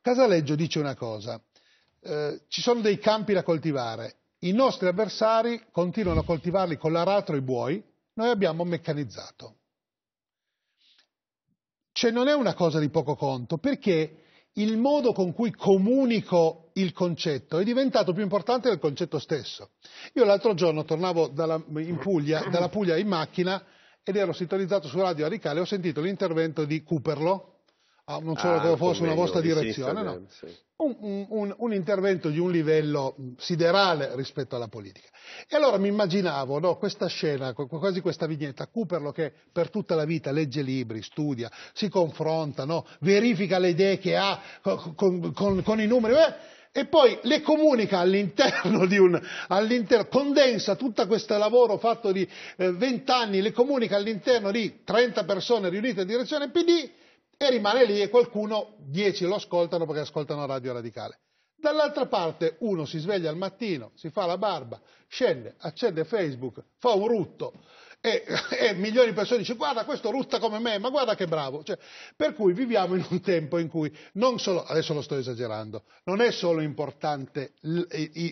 Casaleggio dice una cosa, eh, ci sono dei campi da coltivare, i nostri avversari continuano a coltivarli con l'aratro e i buoi, noi abbiamo meccanizzato. Cioè non è una cosa di poco conto, perché il modo con cui comunico il concetto è diventato più importante del concetto stesso. Io l'altro giorno tornavo dalla, Puglia, dalla Puglia in macchina ed ero sintonizzato su Radio Radicale e ho sentito l'intervento di Cuperlo, a ah, non solo ah, fosse una vostra direzione, no? sì. un, un, un, intervento di un livello mm, siderale rispetto alla politica. E allora mi immaginavo no, questa scena, quasi questa vignetta, Cooperlo che per tutta la vita legge libri, studia, si confronta, no? verifica le idee che ha con, con, con i numeri. Eh? e poi le comunica all'interno di un, all'interno, condensa tutto questo lavoro fatto di eh, vent'anni, eh, le comunica all'interno di 30 persone riunite in direzione PD e rimane lì e qualcuno, dieci lo ascoltano perché ascoltano Radio Radicale. Dall'altra parte uno si sveglia al mattino, si fa la barba, scende, accende Facebook, fa un rutto e, *laughs* e milioni di persone dicono guarda questo rutta come me, ma guarda che bravo. Cioè, per cui viviamo in un tempo in cui non solo, adesso lo sto esagerando, non è solo importante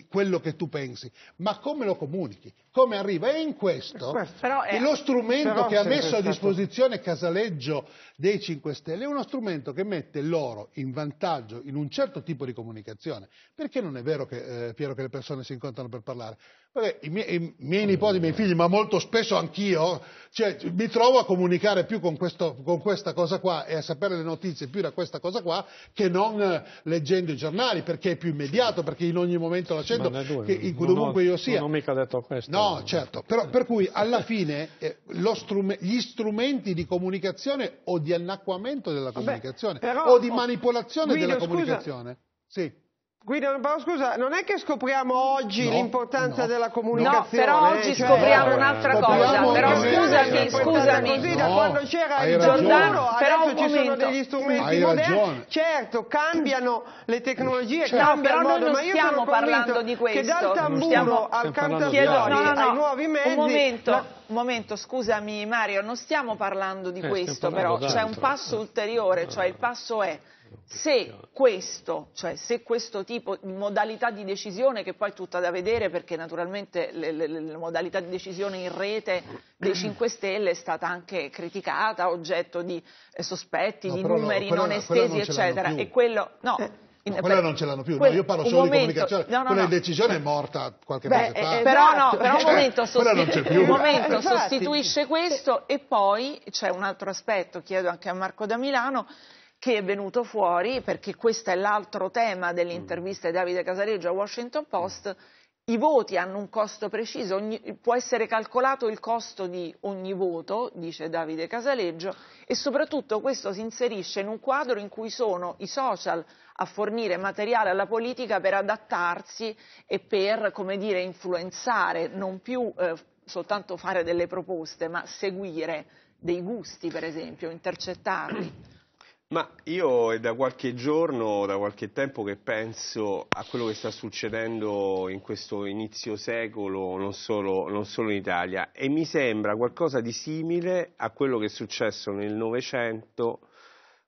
quello che tu pensi, ma come lo comunichi, come arriva. E in questo, eh, questo è, lo strumento che ha messo a disposizione Casaleggio dei 5 Stelle è uno strumento che mette loro in vantaggio in un certo tipo di comunicazione. Perché non è vero che, eh, Piero, che le persone si incontrano per parlare? Perché i miei, i miei nipoti, i miei figli, ma molto spesso anch'io, cioè, mi trovo a comunicare più con, questo, con, questa cosa qua e a sapere le notizie più da questa cosa qua che non eh, leggendo i giornali, perché è più immediato, perché in ogni momento la sento, che, in, dovunque io sia. Non ho mica detto questo. No, No, certo, però per cui alla fine eh, strum- gli strumenti di comunicazione o di annacquamento della comunicazione Vabbè, però, o di manipolazione Guido, della comunicazione. Scusa, sì. Guido, scusa, non è che scopriamo oggi no, l'importanza no. della comunicazione. No, però oggi cioè, scopriamo allora, eh, un'altra cosa. Però scusami, scusami. Così, no, da quando c'era il Giordano, però adesso ci sono degli strumenti hai moderni. Ragione. Certo, cambiano le tecnologie, cioè, certo. cambia però il modo, ma io stiamo parlando di questo. Che dal tamburo stiamo, al cantastorie, no, no, ai nuovi mezzi... Un momento. La, un momento, scusami Mario, non stiamo parlando di eh, questo però, c'è un passo ulteriore, cioè il passo è Ecco, se questo, cioè se questo tipo di modalità di decisione, che poi è tutta da vedere perché naturalmente le, le, le modalità di decisione in rete dei 5 Stelle è stata anche criticata, oggetto di eh, sospetti, no, di numeri no, non estesi, non eccetera. E quello, no, eh. No, quella non ce l'hanno più, quello, no, io parlo solo momento, di comunicazione, no, no, quella decisione è morta qualche Beh, mese fa. Eh, però no, però un cioè, momento, sostitu- un momento eh, sostituisce questo e poi c'è un altro aspetto, chiedo anche a Marco da Milano, che è venuto fuori, perché questo è l'altro tema dell'intervista mm. di Davide Casareggio a Washington Post, i voti hanno un costo preciso, ogni, può essere calcolato il costo di ogni voto, dice Davide Casaleggio, e soprattutto questo si inserisce in un quadro in cui sono i social a fornire materiale alla politica per adattarsi e per, come dire, influenzare, non più eh, soltanto fare delle proposte, ma seguire dei gusti, per esempio, intercettarli. Ma io è da qualche giorno, da qualche tempo che penso a quello che sta succedendo in questo inizio secolo, non solo, non solo in Italia, e mi sembra qualcosa di simile a quello che è successo nel Novecento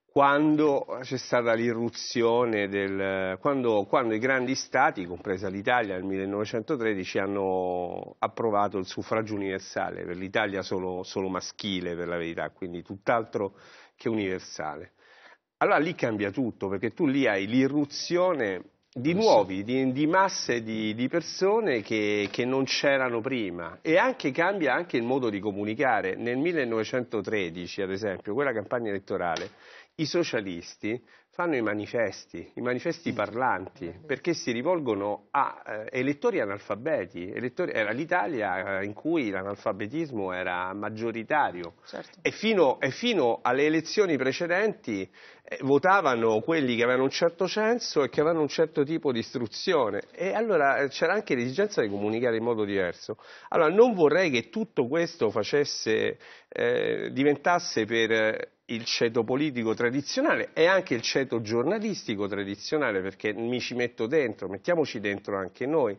quando c'è stata l'irruzione del... Quando, quando, i grandi stati, compresa l'Italia nel 1913, hanno approvato il suffragio universale, per l'Italia solo, solo maschile per la verità, quindi tutt'altro che universale allora lì cambia tutto, perché tu lì hai l'irruzione di eh nuovi, di, di masse di, di, persone che, che non c'erano prima e anche cambia anche il modo di comunicare. Nel 1913, ad esempio, quella campagna elettorale, i socialisti fanno i manifesti, i manifesti parlanti, perché si rivolgono a eh, elettori analfabeti. Elettori, era l'Italia eh, in cui l'analfabetismo era maggioritario certo. e, fino, e, fino, alle elezioni precedenti eh, votavano quelli che avevano un certo censo e che avevano un certo tipo di istruzione e allora eh, c'era anche l'esigenza di comunicare in modo diverso. Allora non vorrei che tutto questo facesse, eh, diventasse per eh, il ceto politico tradizionale e anche il ceto giornalistico tradizionale, perché mi ci metto dentro, mettiamoci dentro anche noi,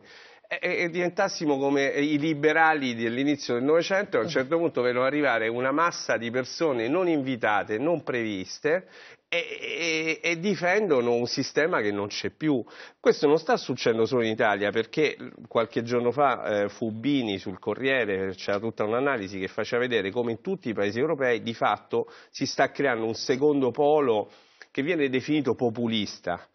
e, e diventassimo come i liberali dell'inizio del Novecento, a un certo punto vedono arrivare una massa di persone non invitate, non previste, e, e, e, difendono un sistema che non c'è più. Questo non sta succedendo solo in Italia, perché qualche giorno fa eh, Fubini sul Corriere c'era tutta un'analisi che faceva vedere come in tutti i paesi europei di fatto si sta creando un secondo polo che viene definito populista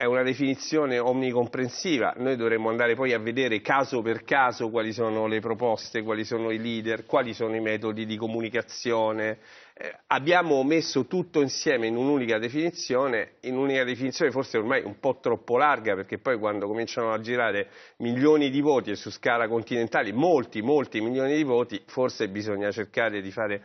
è una definizione omnicomprensiva, noi dovremmo andare poi a vedere caso per caso quali sono le proposte, quali sono i leader, quali sono i metodi di comunicazione. Eh, abbiamo messo tutto insieme in un'unica definizione, in un'unica definizione forse ormai un po' troppo larga, perché poi quando cominciano a girare milioni di voti e su scala continentale molti, molti milioni di voti, forse bisogna cercare di fare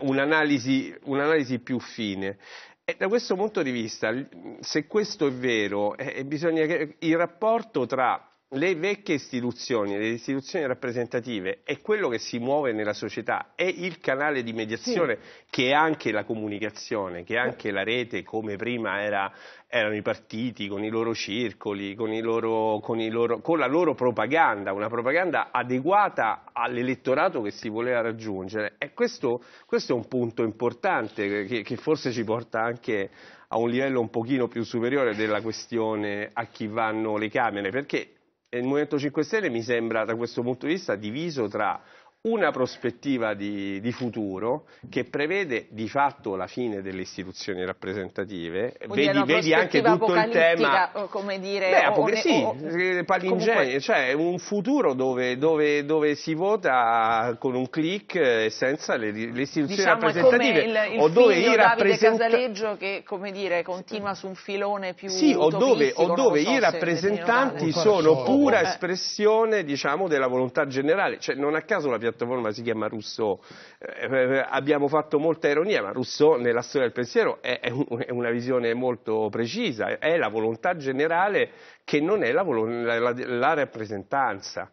un'analisi un più fine. E eh, da questo punto di vista, se questo è vero, eh, eh, bisogna che il rapporto tra le vecchie istituzioni, le istituzioni rappresentative è quello che si muove nella società è il canale di mediazione sì. che è anche la comunicazione, che è anche la rete come prima era, erano i partiti con i loro circoli, con, i loro, con, i loro, con la loro propaganda, una propaganda adeguata all'elettorato che si voleva raggiungere e questo, questo è un punto importante che, che forse ci porta anche a un livello un pochino più superiore della questione a chi vanno le Camere, perché il Movimento 5 Stelle mi sembra da questo punto di vista diviso tra una prospettiva di, di, futuro che prevede di fatto la fine delle istituzioni rappresentative, Quindi vedi, vedi anche tutto il tema... come dire... Beh, apocr- sì, eh, comunque... cioè un futuro dove, dove, dove, si vota con un clic e senza le, le istituzioni diciamo rappresentative. Il, il o dove i rappresentanti... Casaleggio che, come dire, continua su un filone più Sì, o dove, o dove so i rappresentanti sono pura espressione, diciamo, della volontà generale. Cioè, non a caso la piattaforma certa forma si chiama Rousseau. Eh, eh, eh, abbiamo fatto molta ironia, ma Rousseau nella storia del pensiero è, è, un, è una visione molto precisa, è la volontà generale che non è la, la, la rappresentanza.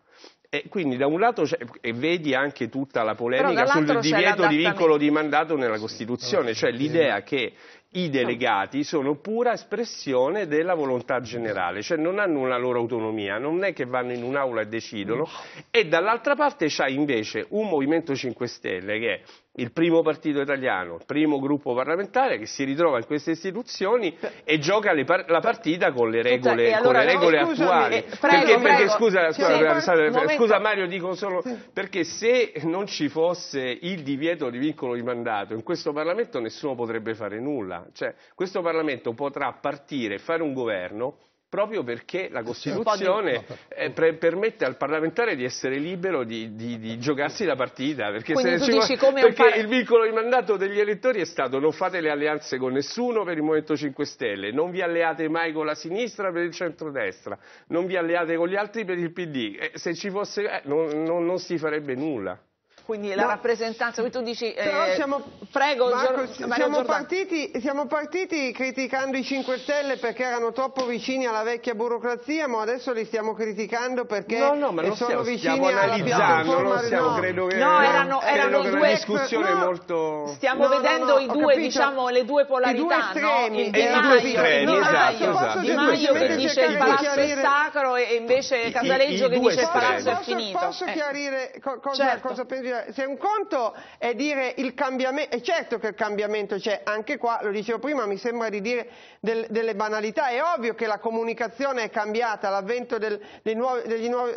E quindi da un lato vedi anche tutta la polemica sul divieto di vincolo di mandato nella Costituzione, cioè l'idea che i delegati sono pura espressione della volontà generale, cioè non hanno una loro autonomia, non è che vanno in un'aula e decidono e dall'altra parte c'è invece un Movimento 5 Stelle che il primo partito italiano, il primo gruppo parlamentare che si ritrova in queste istituzioni e gioca par la partita con le regole, Scusa, allora, le regole oh, scusami, attuali. Eh, prego, perché, prego. perché, scusa, scusa, sì, scusa Mario, dico solo perché se non ci fosse il divieto di vincolo di mandato in questo Parlamento nessuno potrebbe fare nulla. Cioè, questo Parlamento potrà partire e fare un governo proprio perché la Costituzione eh, pre- permette al parlamentare di essere libero di, di, di giocarsi la partita, perché, ci... perché par... il vincolo di mandato degli elettori è stato non fate le alleanze con nessuno per il Movimento 5 Stelle, non vi alleate mai con la sinistra per il centrodestra, non vi alleate con gli altri per il PD, eh, se ci fosse eh, non, non, non si farebbe nulla quindi la no. rappresentanza, tu dici, eh, siamo, prego Marco, siamo partiti, siamo partiti criticando i 5 Stelle perché erano troppo vicini alla vecchia burocrazia, ma adesso li stiamo criticando perché no, no, ma non sono stiamo, vicini stiamo analizzando, non stiamo, no. credo che, no, erano, erano credo due, discussione no, molto... Stiamo no, vedendo no, i due, diciamo, le due polarità, I due estremi, Il eh, esatto, esatto. Di Maio, estremi, esatto, esatto. Di Maio che dice il palazzo è sacro e invece Casaleggio che dice il palazzo è finito. Posso eh. chiarire cosa certo. pensi? Eh, se un conto è dire il cambiamento, è certo che il cambiamento c'è, anche qua, lo dicevo prima, mi sembra di dire del, delle banalità, è ovvio che la comunicazione è cambiata, l'avvento del, dei,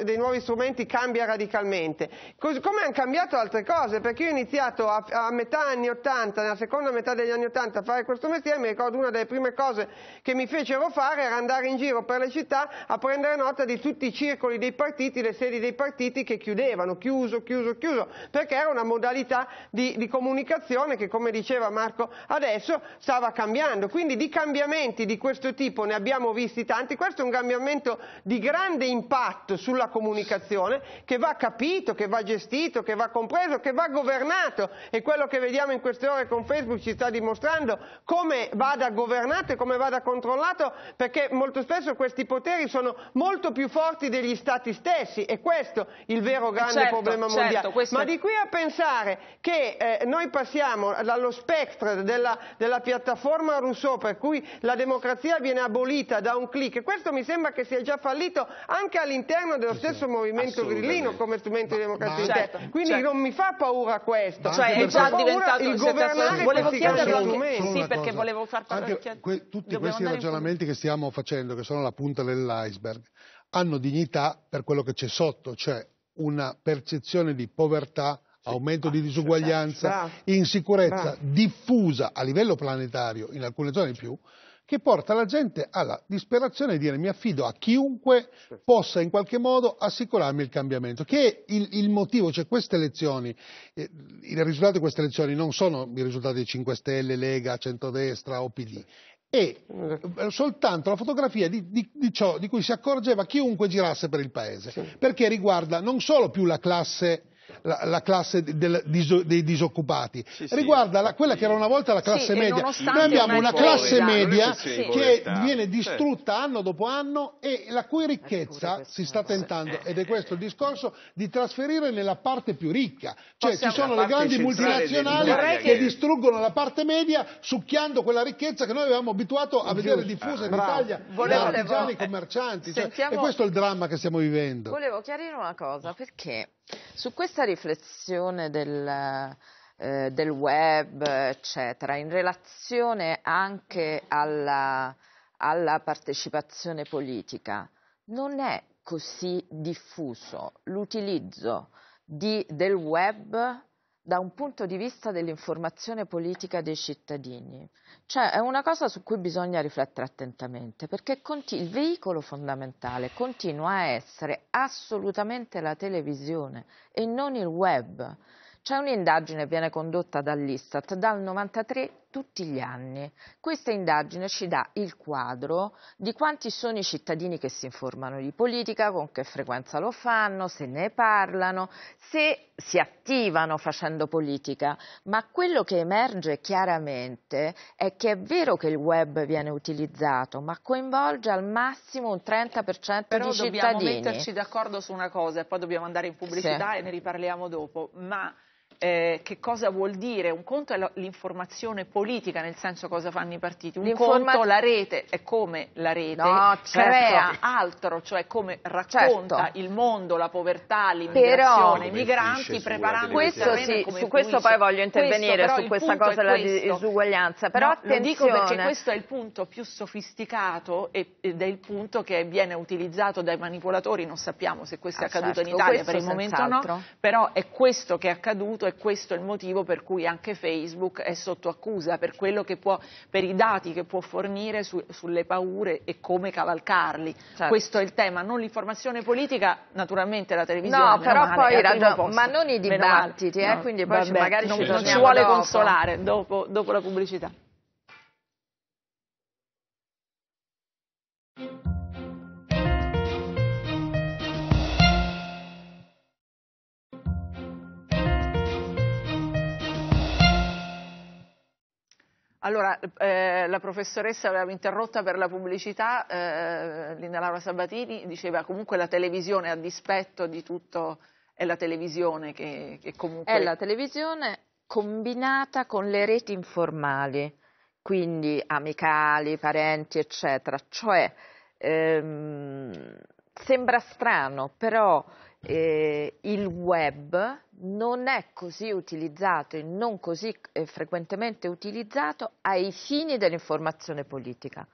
dei, nuovi, strumenti cambia radicalmente, così come hanno cambiato altre cose, perché io ho iniziato a, a metà anni 80, nella seconda metà degli anni 80 a fare questo mestiere, mi ricordo una delle prime cose che mi fecero fare era andare in giro per le città a prendere nota di tutti i circoli dei partiti, le sedi dei partiti che chiudevano, chiuso, chiuso, chiuso, perché era una modalità di, di comunicazione che, come diceva Marco adesso, stava cambiando. Quindi di cambiamenti di questo tipo ne abbiamo visti tanti, questo è un cambiamento di grande impatto sulla comunicazione che va capito, che va gestito, che va compreso, che va governato e quello che vediamo in queste ore con Facebook ci sta dimostrando come vada governato e come vada controllato perché molto spesso questi poteri sono molto più forti degli stati stessi e questo è il vero eh, grande certo, problema certo, mondiale. Certo, Ma di qui a pensare che eh, noi passiamo dallo spettro della, della, piattaforma Rousseau per cui la democrazia viene abolita da un clic, questo mi sembra che sia già fallito anche all'interno dello stesso movimento grillino come strumento ma, di democrazia ma, certo, Quindi certo. non mi fa paura questo. Cioè è già diventato il governare volevo chiederlo anche, sì, perché cosa. volevo far parlare. Que, tutti Dobbiamo questi ragionamenti che stiamo facendo, che sono la punta dell'iceberg, hanno dignità per quello che c'è sotto, cioè una percezione di povertà, sì, aumento di ah, disuguaglianza, insicurezza diffusa a livello planetario in alcune zone di più, che porta la gente alla disperazione di dire mi affido a chiunque possa in qualche modo assicurarmi il cambiamento, che è il, il motivo, cioè queste elezioni, eh, il risultato di queste elezioni non sono i risultati di 5 Stelle, Lega, Centrodestra o PD, e eh, soltanto la fotografia di, di, di, ciò di cui si accorgeva chiunque girasse per il paese, sì. perché riguarda non solo più la classe la, la classe del, del, dei disoccupati, sì, riguarda la, quella che era una volta la classe media. Noi abbiamo una classe povera, media che viene distrutta anno dopo anno e la cui ricchezza si sta tentando, ed è questo il discorso, di trasferire nella parte più ricca. Cioè Possiamo ci sono le grandi multinazionali che distruggono la parte media succhiando quella ricchezza che noi avevamo abituato a vedere diffusa in Italia da i commercianti. Cioè, Sentiamo... Cioè, e questo è il dramma che stiamo vivendo. Volevo chiarire una cosa, perché su questa riflessione del, eh, del web, eccetera, in relazione anche alla, alla partecipazione politica, non è così diffuso l'utilizzo di, del web da un punto di vista dell'informazione politica dei cittadini. Cioè è una cosa su cui bisogna riflettere attentamente, perché conti- il veicolo fondamentale continua a essere assolutamente la televisione e non il web. C'è un'indagine che viene condotta dall'Istat dal 93 tutti gli anni. Questa indagine ci dà il quadro di quanti sono i cittadini che si informano di politica, con che frequenza lo fanno, se ne parlano, se si attivano facendo politica, ma quello che emerge chiaramente è che è vero che il web viene utilizzato, ma coinvolge al massimo un 30% Però di cittadini. Però dobbiamo metterci d'accordo su una cosa, e poi dobbiamo andare in pubblicità sì. e ne riparliamo dopo, ma eh, che cosa vuol dire, un conto è l'informazione politica, nel senso cosa fanno i partiti, un conto la rete è come la rete no, certo. crea altro, cioè come certo. racconta certo. il mondo, la povertà, l'immigrazione, i migranti preparando questo sì, su questo poi voglio intervenire questo, su questa cosa della disuguaglianza, però no, attenzione. Lo dico perché questo è il punto più sofisticato ed è il punto che viene utilizzato dai manipolatori, non sappiamo se questo ah, è accaduto certo. in Italia questo per il momento o no, però è questo che è accaduto cresciuto e questo è il motivo per cui anche Facebook è sotto accusa per, può, per i dati che può fornire su, sulle paure e come cavalcarli. Certo. Questo è il tema, non l'informazione politica, naturalmente la televisione. No, però male, poi ragion- ma non i dibattiti, eh, no, quindi poi vabbè, ci, magari non, ci, non ci vuole dopo. consolare dopo, dopo la pubblicità. Allora, eh, la professoressa aveva interrotta per la pubblicità, eh, Linda Laura Sabatini diceva comunque la televisione a dispetto di tutto è la televisione che, che comunque... È la televisione combinata con le reti informali, quindi amicali, parenti, eccetera. Cioè, ehm, sembra strano, però eh, il web non è così utilizzato e non così eh, frequentemente utilizzato ai fini dell'informazione politica.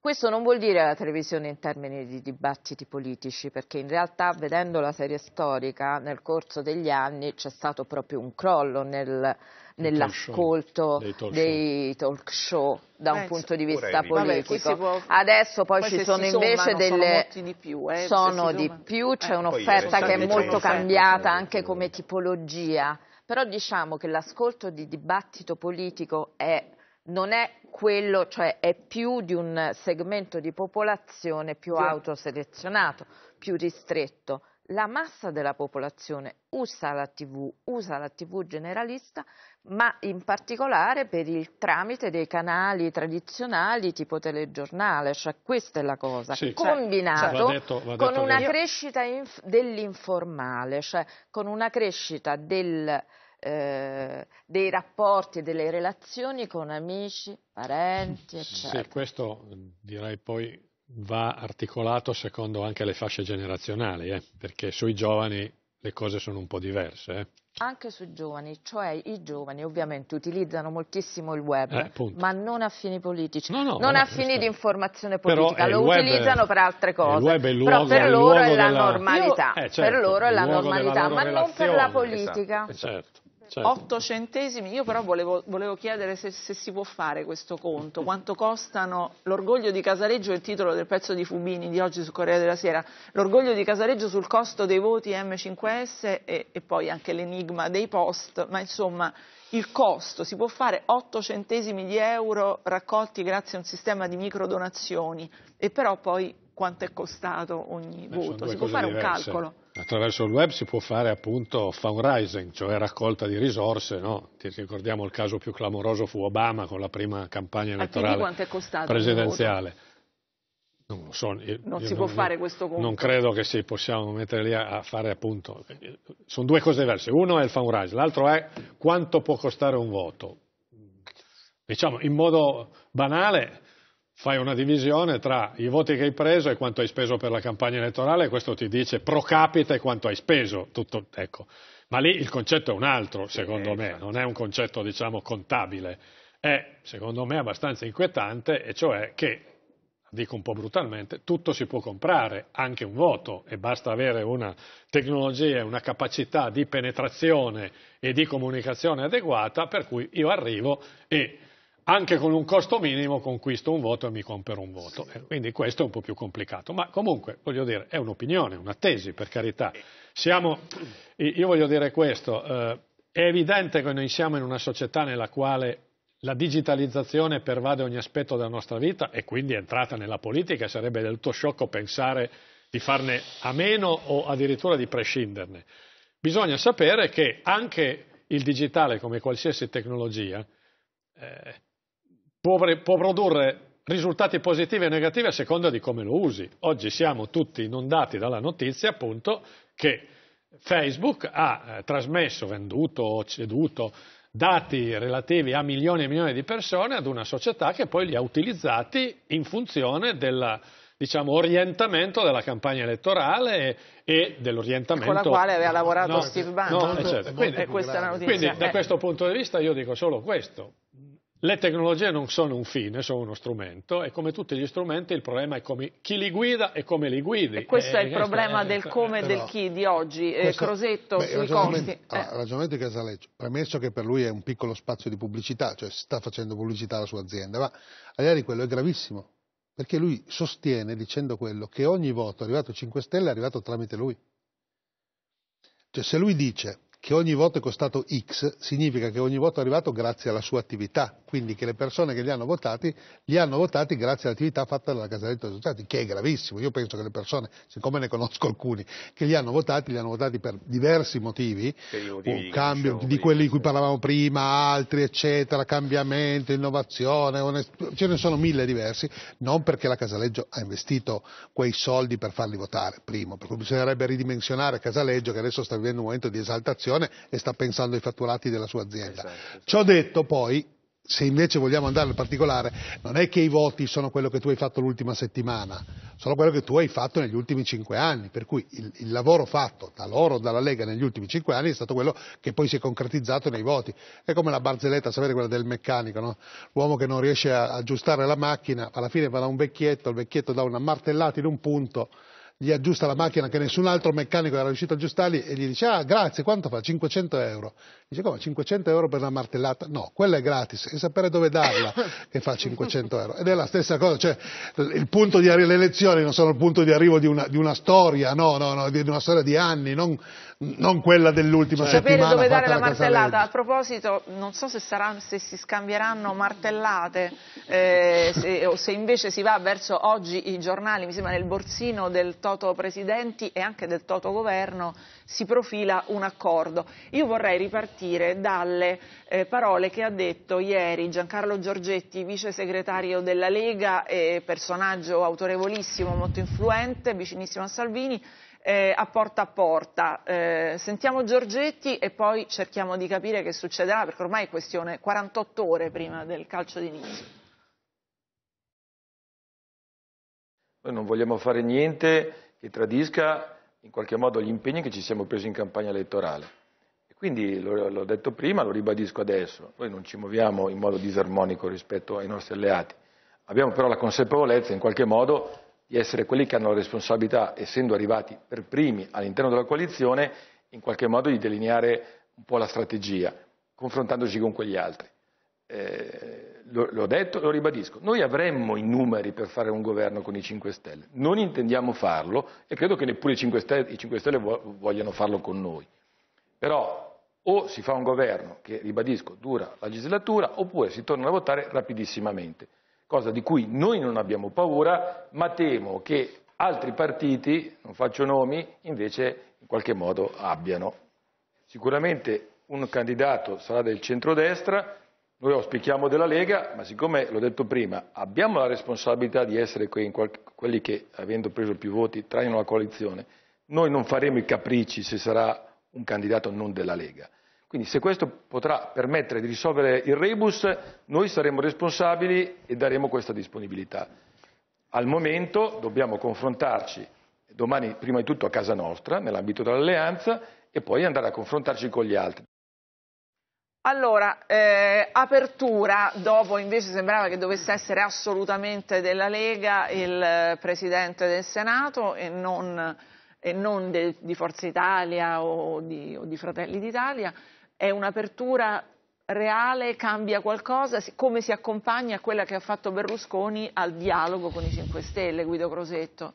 Questo non vuol dire la televisione in termini di dibattiti politici, perché in realtà vedendo la serie storica nel corso degli anni c'è stato proprio un crollo nel, nell'ascolto talk dei, talk dei talk show da Beh, un punto di vista politico. Vabbè, può... Adesso poi, poi ci sono invece delle sono di più, eh, sono di più c'è eh, un'offerta che è molto cambiata anche come tipologia, però diciamo che l'ascolto di dibattito politico è non è quello, cioè è più di un segmento di popolazione più sì. autoselezionato, più ristretto. La massa della popolazione usa la TV, usa la TV generalista, ma in particolare per il tramite dei canali tradizionali tipo telegiornale, cioè questa è la cosa, sì, cioè, combinato cioè, va detto, va detto con una lei. crescita dell'informale, cioè con una crescita del eh, dei rapporti e delle relazioni con amici, parenti, eccetera. Sì, questo direi poi va articolato secondo anche le fasce generazionali, eh, perché sui giovani le cose sono un po' diverse. Eh. Anche sui giovani, cioè i giovani ovviamente utilizzano moltissimo il web, eh, ma non a fini politici, no, no, non a fini di informazione politica, lo utilizzano è... per altre cose. Il web è il luogo, Però per è loro è la della... normalità, Io... eh, certo, per loro è la normalità, ma non per la politica. Esatto, certo. Certo. 8 centesimi, io però volevo, volevo chiedere se, se, si può fare questo conto, quanto costano l'orgoglio di Casareggio, il titolo del pezzo di Fubini di oggi su Corriere della Sera, l'orgoglio di Casaleggio sul costo dei voti M5S e, e poi anche l'enigma dei post, ma insomma il costo, si può fare 8 centesimi di euro raccolti grazie a un sistema di microdonazioni e però poi quanto è costato ogni Beh, voto, si può fare diverse. un calcolo? Attraverso il web si può fare appunto fundraising, cioè raccolta di risorse, no? Ti ricordiamo il caso più clamoroso fu Obama con la prima campagna elettorale presidenziale. Non lo so, io, non si non, può fare questo conto. Non credo che si possiamo mettere lì a, a fare appunto. Sono due cose diverse. Uno è il fundraising, l'altro è quanto può costare un voto. Diciamo in modo banale, fai una divisione tra i voti che hai preso e quanto hai speso per la campagna elettorale, e questo ti dice pro capita e quanto hai speso, tutto, ecco. Ma lì il concetto è un altro, secondo sì, me, esatto. non è un concetto, diciamo, contabile. È, secondo me, abbastanza inquietante, e cioè che, dico un po' brutalmente, tutto si può comprare, anche un voto, e basta avere una tecnologia e una capacità di penetrazione e di comunicazione adeguata, per cui io arrivo e anche con un costo minimo conquisto un voto e mi compro un voto. Quindi questo è un po' più complicato. Ma comunque, voglio dire, è un'opinione, una tesi, per carità. Siamo, io voglio dire questo, eh, è evidente che noi siamo in una società nella quale la digitalizzazione pervade ogni aspetto della nostra vita e quindi è entrata nella politica, sarebbe del tutto sciocco pensare di farne a meno o addirittura di prescinderne. Bisogna sapere che anche il digitale, come qualsiasi tecnologia, eh, può, può produrre risultati positivi e negativi a seconda di come lo usi. Oggi siamo tutti inondati dalla notizia, appunto, che Facebook ha eh, trasmesso, venduto o ceduto dati relativi a milioni e milioni di persone ad una società che poi li ha utilizzati in funzione del diciamo, orientamento della campagna elettorale e, e dell'orientamento... Con la quale aveva lavorato no, Steve Bannon. No, eh, certo. no, quindi, quindi da eh. questo punto di vista io dico solo questo. Le tecnologie non sono un fine, sono uno strumento e come tutti gli strumenti il problema è come, chi li guida e come li guidi. E questo eh, è il eh, problema è, eh, del eh, come e del chi di oggi. Questo, eh, Crosetto, beh, ragionamenti, ah, eh. ragionamenti Casaleggio, premesso che per lui è un piccolo spazio di pubblicità, cioè sta facendo pubblicità alla sua azienda, ma Agliari quello è gravissimo, perché lui sostiene, dicendo quello, che ogni voto arrivato a 5 Stelle è arrivato tramite lui. Cioè se lui dice che ogni voto è costato X significa che ogni voto è arrivato grazie alla sua attività, quindi che le persone che li hanno votati li hanno votati grazie all'attività fatta dalla Casaletta dei Risultati, che è gravissimo. Io penso che le persone, siccome ne conosco alcuni, che li hanno votati, li hanno votati per diversi motivi, motivi un cambio diciamo, di quelli di cui parlavamo prima, altri, eccetera, cambiamento, innovazione, onest... ce ne sono mille diversi, non perché la Casaleggio ha investito quei soldi per farli votare, primo, perché bisognerebbe ridimensionare Casaleggio che adesso sta vivendo un momento di esaltazione situazione e sta pensando ai fatturati della sua azienda. Esatto, esatto. Ciò detto poi, se invece vogliamo andare al particolare, non è che i voti sono quello che tu hai fatto l'ultima settimana, sono quello che tu hai fatto negli ultimi cinque anni, per cui il, il lavoro fatto da loro, dalla Lega negli ultimi cinque anni è stato quello che poi si è concretizzato nei voti. È come la barzelletta, sapete quella del meccanico, no? l'uomo che non riesce a aggiustare la macchina, alla fine va da un vecchietto, il vecchietto dà una martellata in un punto, gli aggiusta la macchina che nessun altro meccanico era riuscito a aggiustargli e gli dice ah grazie quanto fa? 500 euro dice come 500 euro per una martellata? no, quella è gratis e sapere dove darla *laughs* che fa 500 euro ed è la stessa cosa cioè il punto di arrivo, le elezioni non sono il punto di arrivo di una, di una storia no, no, no, di una storia di anni non non quella dell'ultima cioè, Sapere settimana. Sapere dove dare la martellata. A proposito, non so se, saranno, se si scambieranno martellate eh, se, o se invece si va verso oggi i giornali, mi sembra nel borsino del Toto Presidenti e anche del Toto Governo si profila un accordo. Io vorrei ripartire dalle eh, parole che ha detto ieri Giancarlo Giorgetti, vice segretario della Lega e personaggio autorevolissimo, molto influente, vicinissimo a Salvini, eh, a porta a porta. Eh, sentiamo Giorgetti e poi cerchiamo di capire che succederà, perché ormai è questione 48 ore prima del calcio d'inizio. Noi non vogliamo fare niente che tradisca in qualche modo gli impegni che ci siamo presi in campagna elettorale. quindi l'ho detto prima, lo ribadisco adesso, noi non ci muoviamo in modo disarmonico rispetto ai nostri alleati, abbiamo però la consapevolezza in qualche modo di essere quelli che hanno la responsabilità, essendo arrivati per primi all'interno della coalizione, in qualche modo di delineare un po' la strategia, confrontandoci con quegli altri. Eh, l'ho detto e lo ribadisco, noi avremmo i numeri per fare un governo con i 5 Stelle, non intendiamo farlo e credo che neppure i 5 Stelle, i 5 Stelle vogliano farlo con noi. Però o si fa un governo che, ribadisco, dura la legislatura oppure si torna a votare rapidissimamente cosa di cui noi non abbiamo paura, ma temo che altri partiti, non faccio nomi, invece in qualche modo abbiano. Sicuramente un candidato sarà del centrodestra, noi auspichiamo della Lega, ma siccome l'ho detto prima, abbiamo la responsabilità di essere quei, quelli che, avendo preso più voti, traino la coalizione. Noi non faremo i capricci se sarà un candidato non della Lega. Quindi se questo potrà permettere di risolvere il rebus, noi saremo responsabili e daremo questa disponibilità. Al momento dobbiamo confrontarci domani prima di tutto a casa nostra, nell'ambito dell'alleanza, e poi andare a confrontarci con gli altri. Allora, eh, apertura, dopo invece sembrava che dovesse essere assolutamente della Lega il Presidente del Senato e non, e non de, di Forza Italia o di, o di Fratelli d'Italia è un'apertura reale, cambia qualcosa, come si accompagna a quella che ha fatto Berlusconi al dialogo con i 5 Stelle, Guido Crosetto?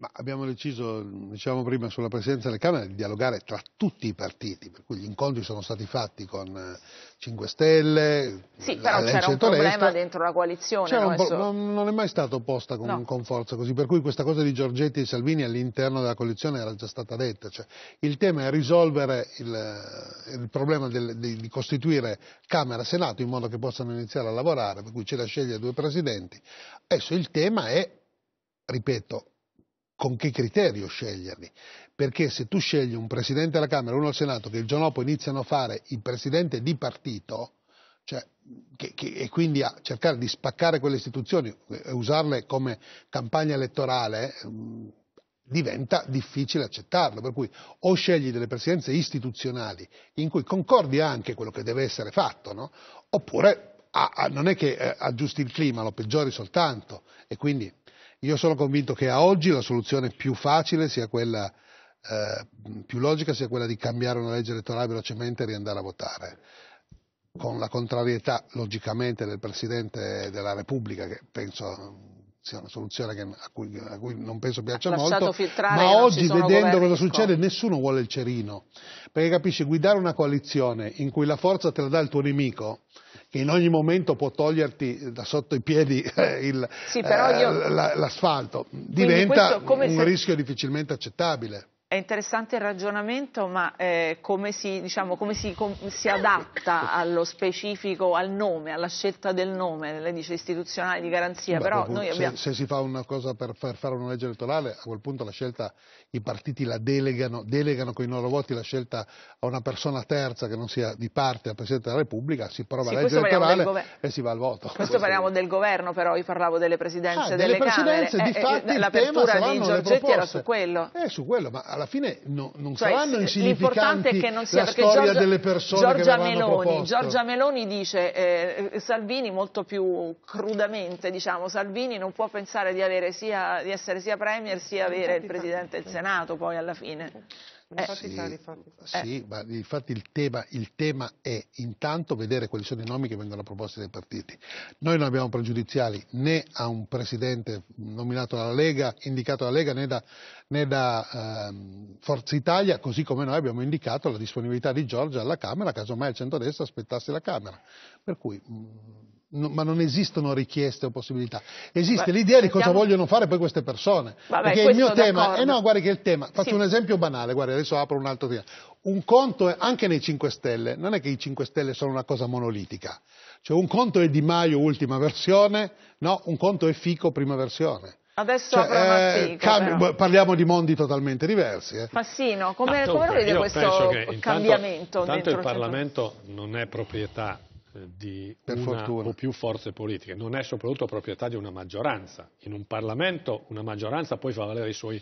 Ma abbiamo deciso, diciamo prima, sulla Presidenza delle Camere di dialogare tra tutti i partiti, per cui gli incontri sono stati fatti con 5 eh, Stelle, Sì, però c'era un problema dentro la coalizione. No? Po- non è mai stato posta con, no. con, forza così, per cui questa cosa di Giorgetti e Salvini all'interno della coalizione era già stata detta. Cioè, il tema è risolvere il, eh, il problema del, di, di costituire Camera e Senato in modo che possano iniziare a lavorare, per cui c'è da scegliere due presidenti. Adesso il tema è, ripeto, con che criterio sceglierli. Perché se tu scegli un presidente alla Camera e uno al Senato che il giorno dopo iniziano a fare il presidente di partito, cioè, che, che, e quindi a cercare di spaccare quelle istituzioni e usarle come campagna elettorale, mh, mm, diventa difficile accettarlo. Per cui o scegli delle presidenze istituzionali in cui concordi anche quello che deve essere fatto, no? oppure ah, ah, non è che eh, aggiusti il clima, lo peggiori soltanto. E quindi io sono convinto che a oggi la soluzione più facile sia quella, eh, più logica sia quella di cambiare una legge elettorale velocemente e riandare a votare. Con la contrarietà, logicamente, del Presidente della Repubblica, che penso sia una soluzione che, a, cui, a, cui, non penso piaccia molto, ma oggi vedendo cosa succede nessuno vuole il cerino, perché capisci, guidare una coalizione in cui la forza te la dà il tuo nemico che in ogni momento può toglierti da sotto i piedi *laughs* eh, il, sì, io... Eh, l'asfalto, diventa un se... rischio difficilmente accettabile. È interessante il ragionamento, ma eh, come, si, diciamo, come si, com, si, adatta allo specifico, al nome, alla scelta del nome, lei dice istituzionale di garanzia, Beh, però noi abbiamo... Se, se, si fa una cosa per far fare una legge elettorale, a quel punto la scelta, i partiti la delegano, delegano con i loro voti la scelta a una persona terza che non sia di parte al Presidente della Repubblica, si prova sì, la legge elettorale e si va al voto. Questo, questo parliamo questo. del governo, però io parlavo delle presidenze ah, delle, delle presidenze, Camere. Di eh, eh l'apertura di Giorgetti era su quello. È eh, su quello, ma alla fine no, non cioè, saranno insignificanti è che non sia, la storia Giorgia, delle persone Giorgia che Meloni, proposto. Giorgia Meloni dice, eh, Salvini molto più crudamente, diciamo, Salvini non può pensare di, sia, di essere sia Premier sia avere il Presidente del Senato poi alla fine. Eh, eh sì, sì, eh. ma infatti il tema, il tema, è intanto vedere quali sono i nomi che vengono proposti dai partiti. Noi non abbiamo pregiudiziali né a un presidente nominato dalla Lega, indicato dalla Lega, né da, né da ehm, Forza Italia, così come noi abbiamo indicato la disponibilità di Giorgia alla Camera, casomai il centrodestra aspettasse la Camera. Per cui mh, No, ma non esistono richieste o possibilità, esiste l'idea di cosa siamo... vogliono fare poi queste persone. Vabbè, perché il mio tema, eh no, guarda che il tema, faccio sì. un esempio banale, guarda, adesso apro un altro tema. Un conto è, anche nei 5 Stelle, non è che i 5 Stelle sono una cosa monolitica, cioè un conto è Di Maio ultima versione, no, un conto è Fico prima versione. Adesso cioè, eh, fico, parliamo di mondi totalmente diversi. Eh. Fassino, come, ah, come lo vede questo cambiamento? Intanto, intanto il certo Parlamento non è proprietà eh, di una o più forze politiche, non è soprattutto proprietà di una maggioranza. In un Parlamento una maggioranza poi fa valere i suoi,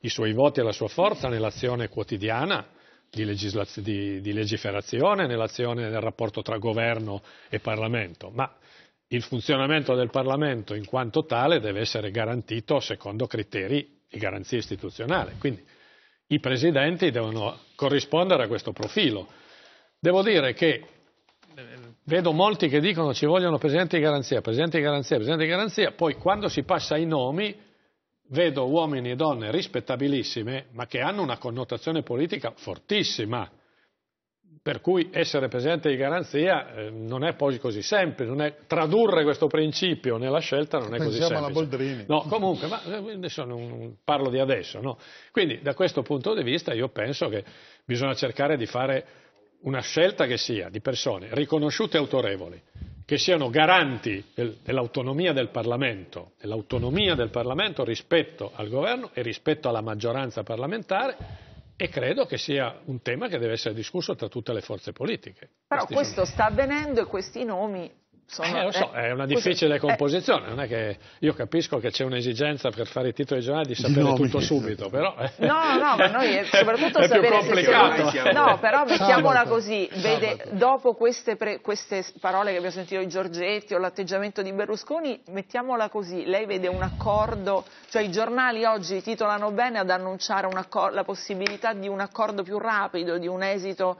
i suoi voti e la sua forza nell'azione quotidiana di, legislaz- di, di legiferazione, nell'azione del rapporto tra governo e Parlamento, ma il funzionamento del Parlamento in quanto tale deve essere garantito secondo criteri di garanzia istituzionale. Quindi i presidenti devono corrispondere a questo profilo. Devo dire che vedo molti che dicono ci vogliono presidenti di garanzia, presidenti di garanzia, presidenti di garanzia, poi quando si passa ai nomi vedo uomini e donne rispettabilissime, ma che hanno una connotazione politica fortissima, per cui essere presidente di garanzia eh, non è poi così semplice, è, tradurre questo principio nella scelta non è Pensiamo così semplice. No, comunque, ma adesso eh, non parlo di adesso, no? Quindi da questo punto di vista io penso che bisogna cercare di fare una scelta che sia di persone riconosciute e autorevoli, che siano garanti del, dell'autonomia del Parlamento, dell'autonomia del Parlamento rispetto al governo e rispetto alla maggioranza parlamentare e credo che sia un tema che deve essere discusso tra tutte le forze politiche. Però questo sono. sta avvenendo e questi nomi sono, eh, lo so, eh, è una difficile così, eh. composizione, non è che io capisco che c'è un'esigenza per fare i titoli giornali di sapere no, tutto subito, però... Eh. No, no, ma noi *laughs* soprattutto è sapere più complicato. Se siamo... No, però mettiamola così, vede, dopo queste, pre... queste parole che abbiamo sentito di Giorgetti o l'atteggiamento di Berlusconi, mettiamola così, lei vede un accordo, cioè i giornali oggi titolano bene ad annunciare accor- la possibilità di un accordo più rapido, di un esito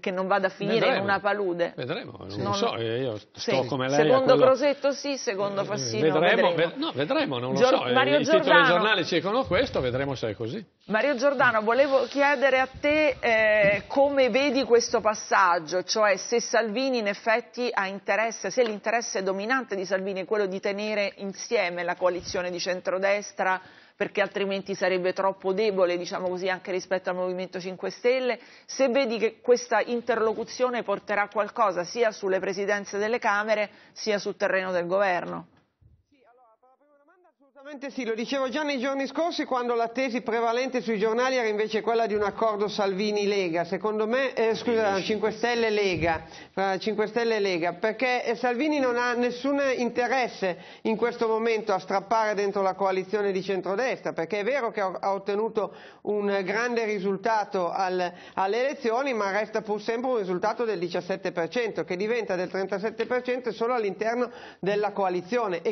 che non vada a finire vedremo. in una palude. Vedremo, non sì. lo so, eh, io sto sì. come lei. Secondo quello... Crosetto sì, secondo eh, Fassino vedremo. Vedremo, no, vedremo non Gior- lo so, eh, Mario i titoli dei giornali dicono questo, vedremo se è così. Mario Giordano, volevo chiedere a te eh, come vedi questo passaggio, cioè se Salvini in effetti ha interesse, se l'interesse dominante di Salvini è quello di tenere insieme la coalizione di centrodestra perché altrimenti sarebbe troppo debole diciamo così, anche rispetto al Movimento 5 Stelle, se vedi che questa interlocuzione porterà qualcosa sia sulle presidenze delle Camere sia sul terreno del governo. Assolutamente sì, lo dicevo già nei giorni scorsi quando la tesi prevalente sui giornali era invece quella di un accordo Salvini-Lega, secondo me, eh, scusa, 5 Stelle Lega, 5 Stelle Lega, perché eh, Salvini non ha nessun interesse in questo momento a strappare dentro la coalizione di centrodestra, perché è vero che ha ottenuto un grande risultato al, alle elezioni, ma resta pur sempre un risultato del 17%, che diventa del 37% solo all'interno della coalizione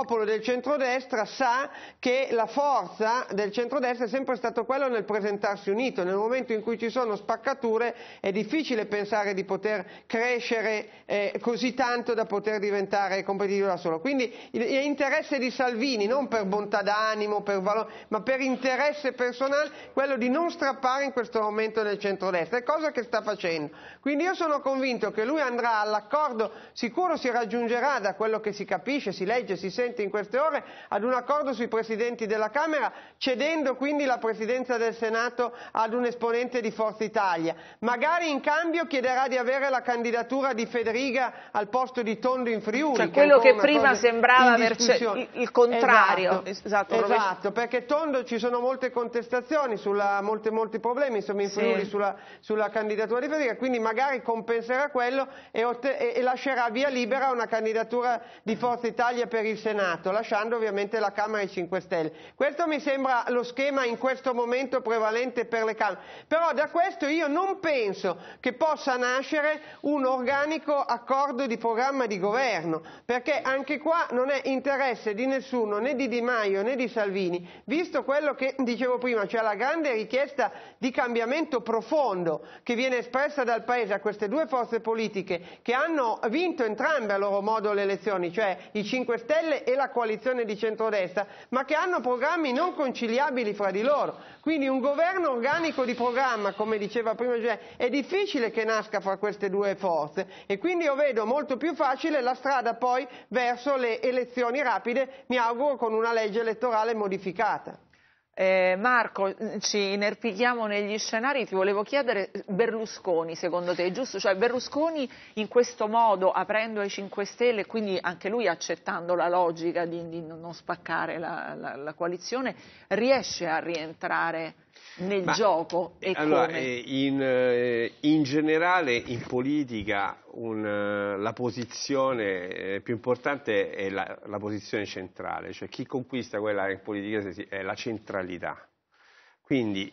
popolo del centrodestra sa che la forza del centrodestra è sempre stato quella nel presentarsi unito, nel momento in cui ci sono spaccature è difficile pensare di poter crescere eh, così tanto da poter diventare competitivo da solo. Quindi è interesse di Salvini, non per bontà d'animo, per valore, ma per interesse personale, quello di non strappare in questo momento nel centrodestra, è cosa che sta facendo. Quindi io sono convinto che lui andrà all'accordo, sicuro si raggiungerà da quello che si capisce, si legge, si sente urgente in queste ore ad un accordo sui presidenti della Camera, cedendo quindi la presidenza del Senato ad un esponente di Forza Italia. Magari in cambio chiederà di avere la candidatura di Federica al posto di Tondo in Friuli. Cioè quello che, che prima sembrava averci il contrario. Esatto, esatto, esatto perché Tondo ci sono molte contestazioni, sulla, molte, molti problemi insomma, in sì. Friuli sulla, sulla, candidatura di Federica, quindi magari compenserà quello e, e lascerà via libera una candidatura di Forza Italia per il Senato. Senato, lasciando ovviamente la Camera dei 5 Stelle. Questo mi sembra lo schema in questo momento prevalente per le Camere, però da questo io non penso che possa nascere un organico accordo di programma di governo, perché anche qua non è interesse di nessuno, né di Di Maio né di Salvini, visto quello che dicevo prima, cioè la grande richiesta di cambiamento profondo che viene espressa dal Paese a queste due forze politiche che hanno vinto entrambe a loro modo le elezioni, cioè i 5 Stelle e e la coalizione di centrodestra, ma che hanno programmi non conciliabili fra di loro. Quindi un governo organico di programma, come diceva prima Giuseppe, è difficile che nasca fra queste due forze e quindi io vedo molto più facile la strada poi verso le elezioni rapide, mi auguro con una legge elettorale modificata. Eh, Marco, mm, ci inerpichiamo negli scenari, ti volevo chiedere Berlusconi secondo te, giusto? Cioè Berlusconi in questo modo, aprendo ai 5 Stelle, quindi anche lui accettando la logica di, di non spaccare la, la, la coalizione, riesce a rientrare? nel Ma, gioco e eh, allora, eh, in, eh, in, generale in politica un, la posizione più importante è la, la, posizione centrale, cioè chi conquista quella in politica è la centralità. Quindi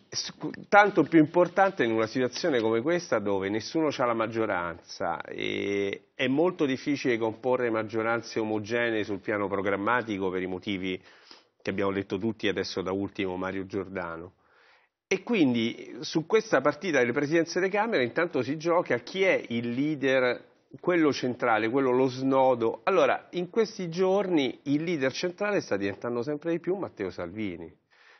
tanto più importante in una situazione come questa dove nessuno ha la maggioranza e è molto difficile comporre maggioranze omogenee sul piano programmatico per i motivi che abbiamo letto tutti adesso da ultimo Mario Giordano e quindi eh, su questa partita delle presidenze delle Camere intanto si gioca chi è il leader, quello centrale, quello lo snodo. Allora, in questi giorni il leader centrale sta diventando sempre di più Matteo Salvini,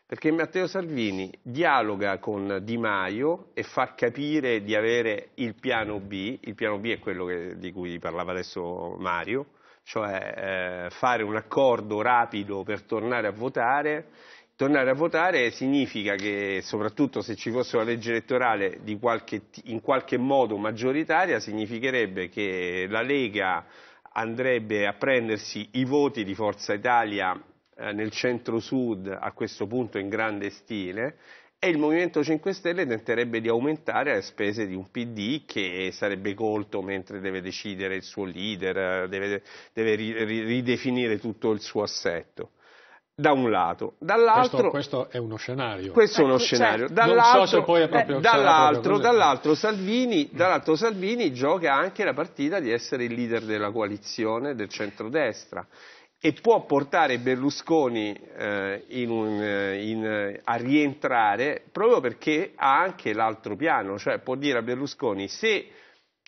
perché Matteo Salvini dialoga con Di Maio e fa capire di avere il piano B, il piano B è quello che, di cui parlava adesso Mario, cioè eh, fare un accordo rapido per tornare a votare Tornare a votare significa che, soprattutto se ci fosse una legge elettorale qualche, in qualche modo maggioritaria, significherebbe che la Lega andrebbe a prendersi i voti di Forza Italia eh, nel centro-sud, a questo punto in grande stile, e il Movimento 5 Stelle tenterebbe di aumentare le spese di un PD che sarebbe colto mentre deve decidere il suo leader, deve, deve ridefinire tutto il suo assetto da un lato, dall'altro... Questo, questo è uno scenario. Questo è uno ecco, cioè, scenario. Certo. Dall'altro, so è proprio, eh, dall'altro, dall'altro, Salvini, dall'altro, Salvini, gioca anche la partita di essere il leader della coalizione del centrodestra e può portare Berlusconi eh, in un, eh, in, a rientrare proprio perché ha anche l'altro piano, cioè può dire a Berlusconi se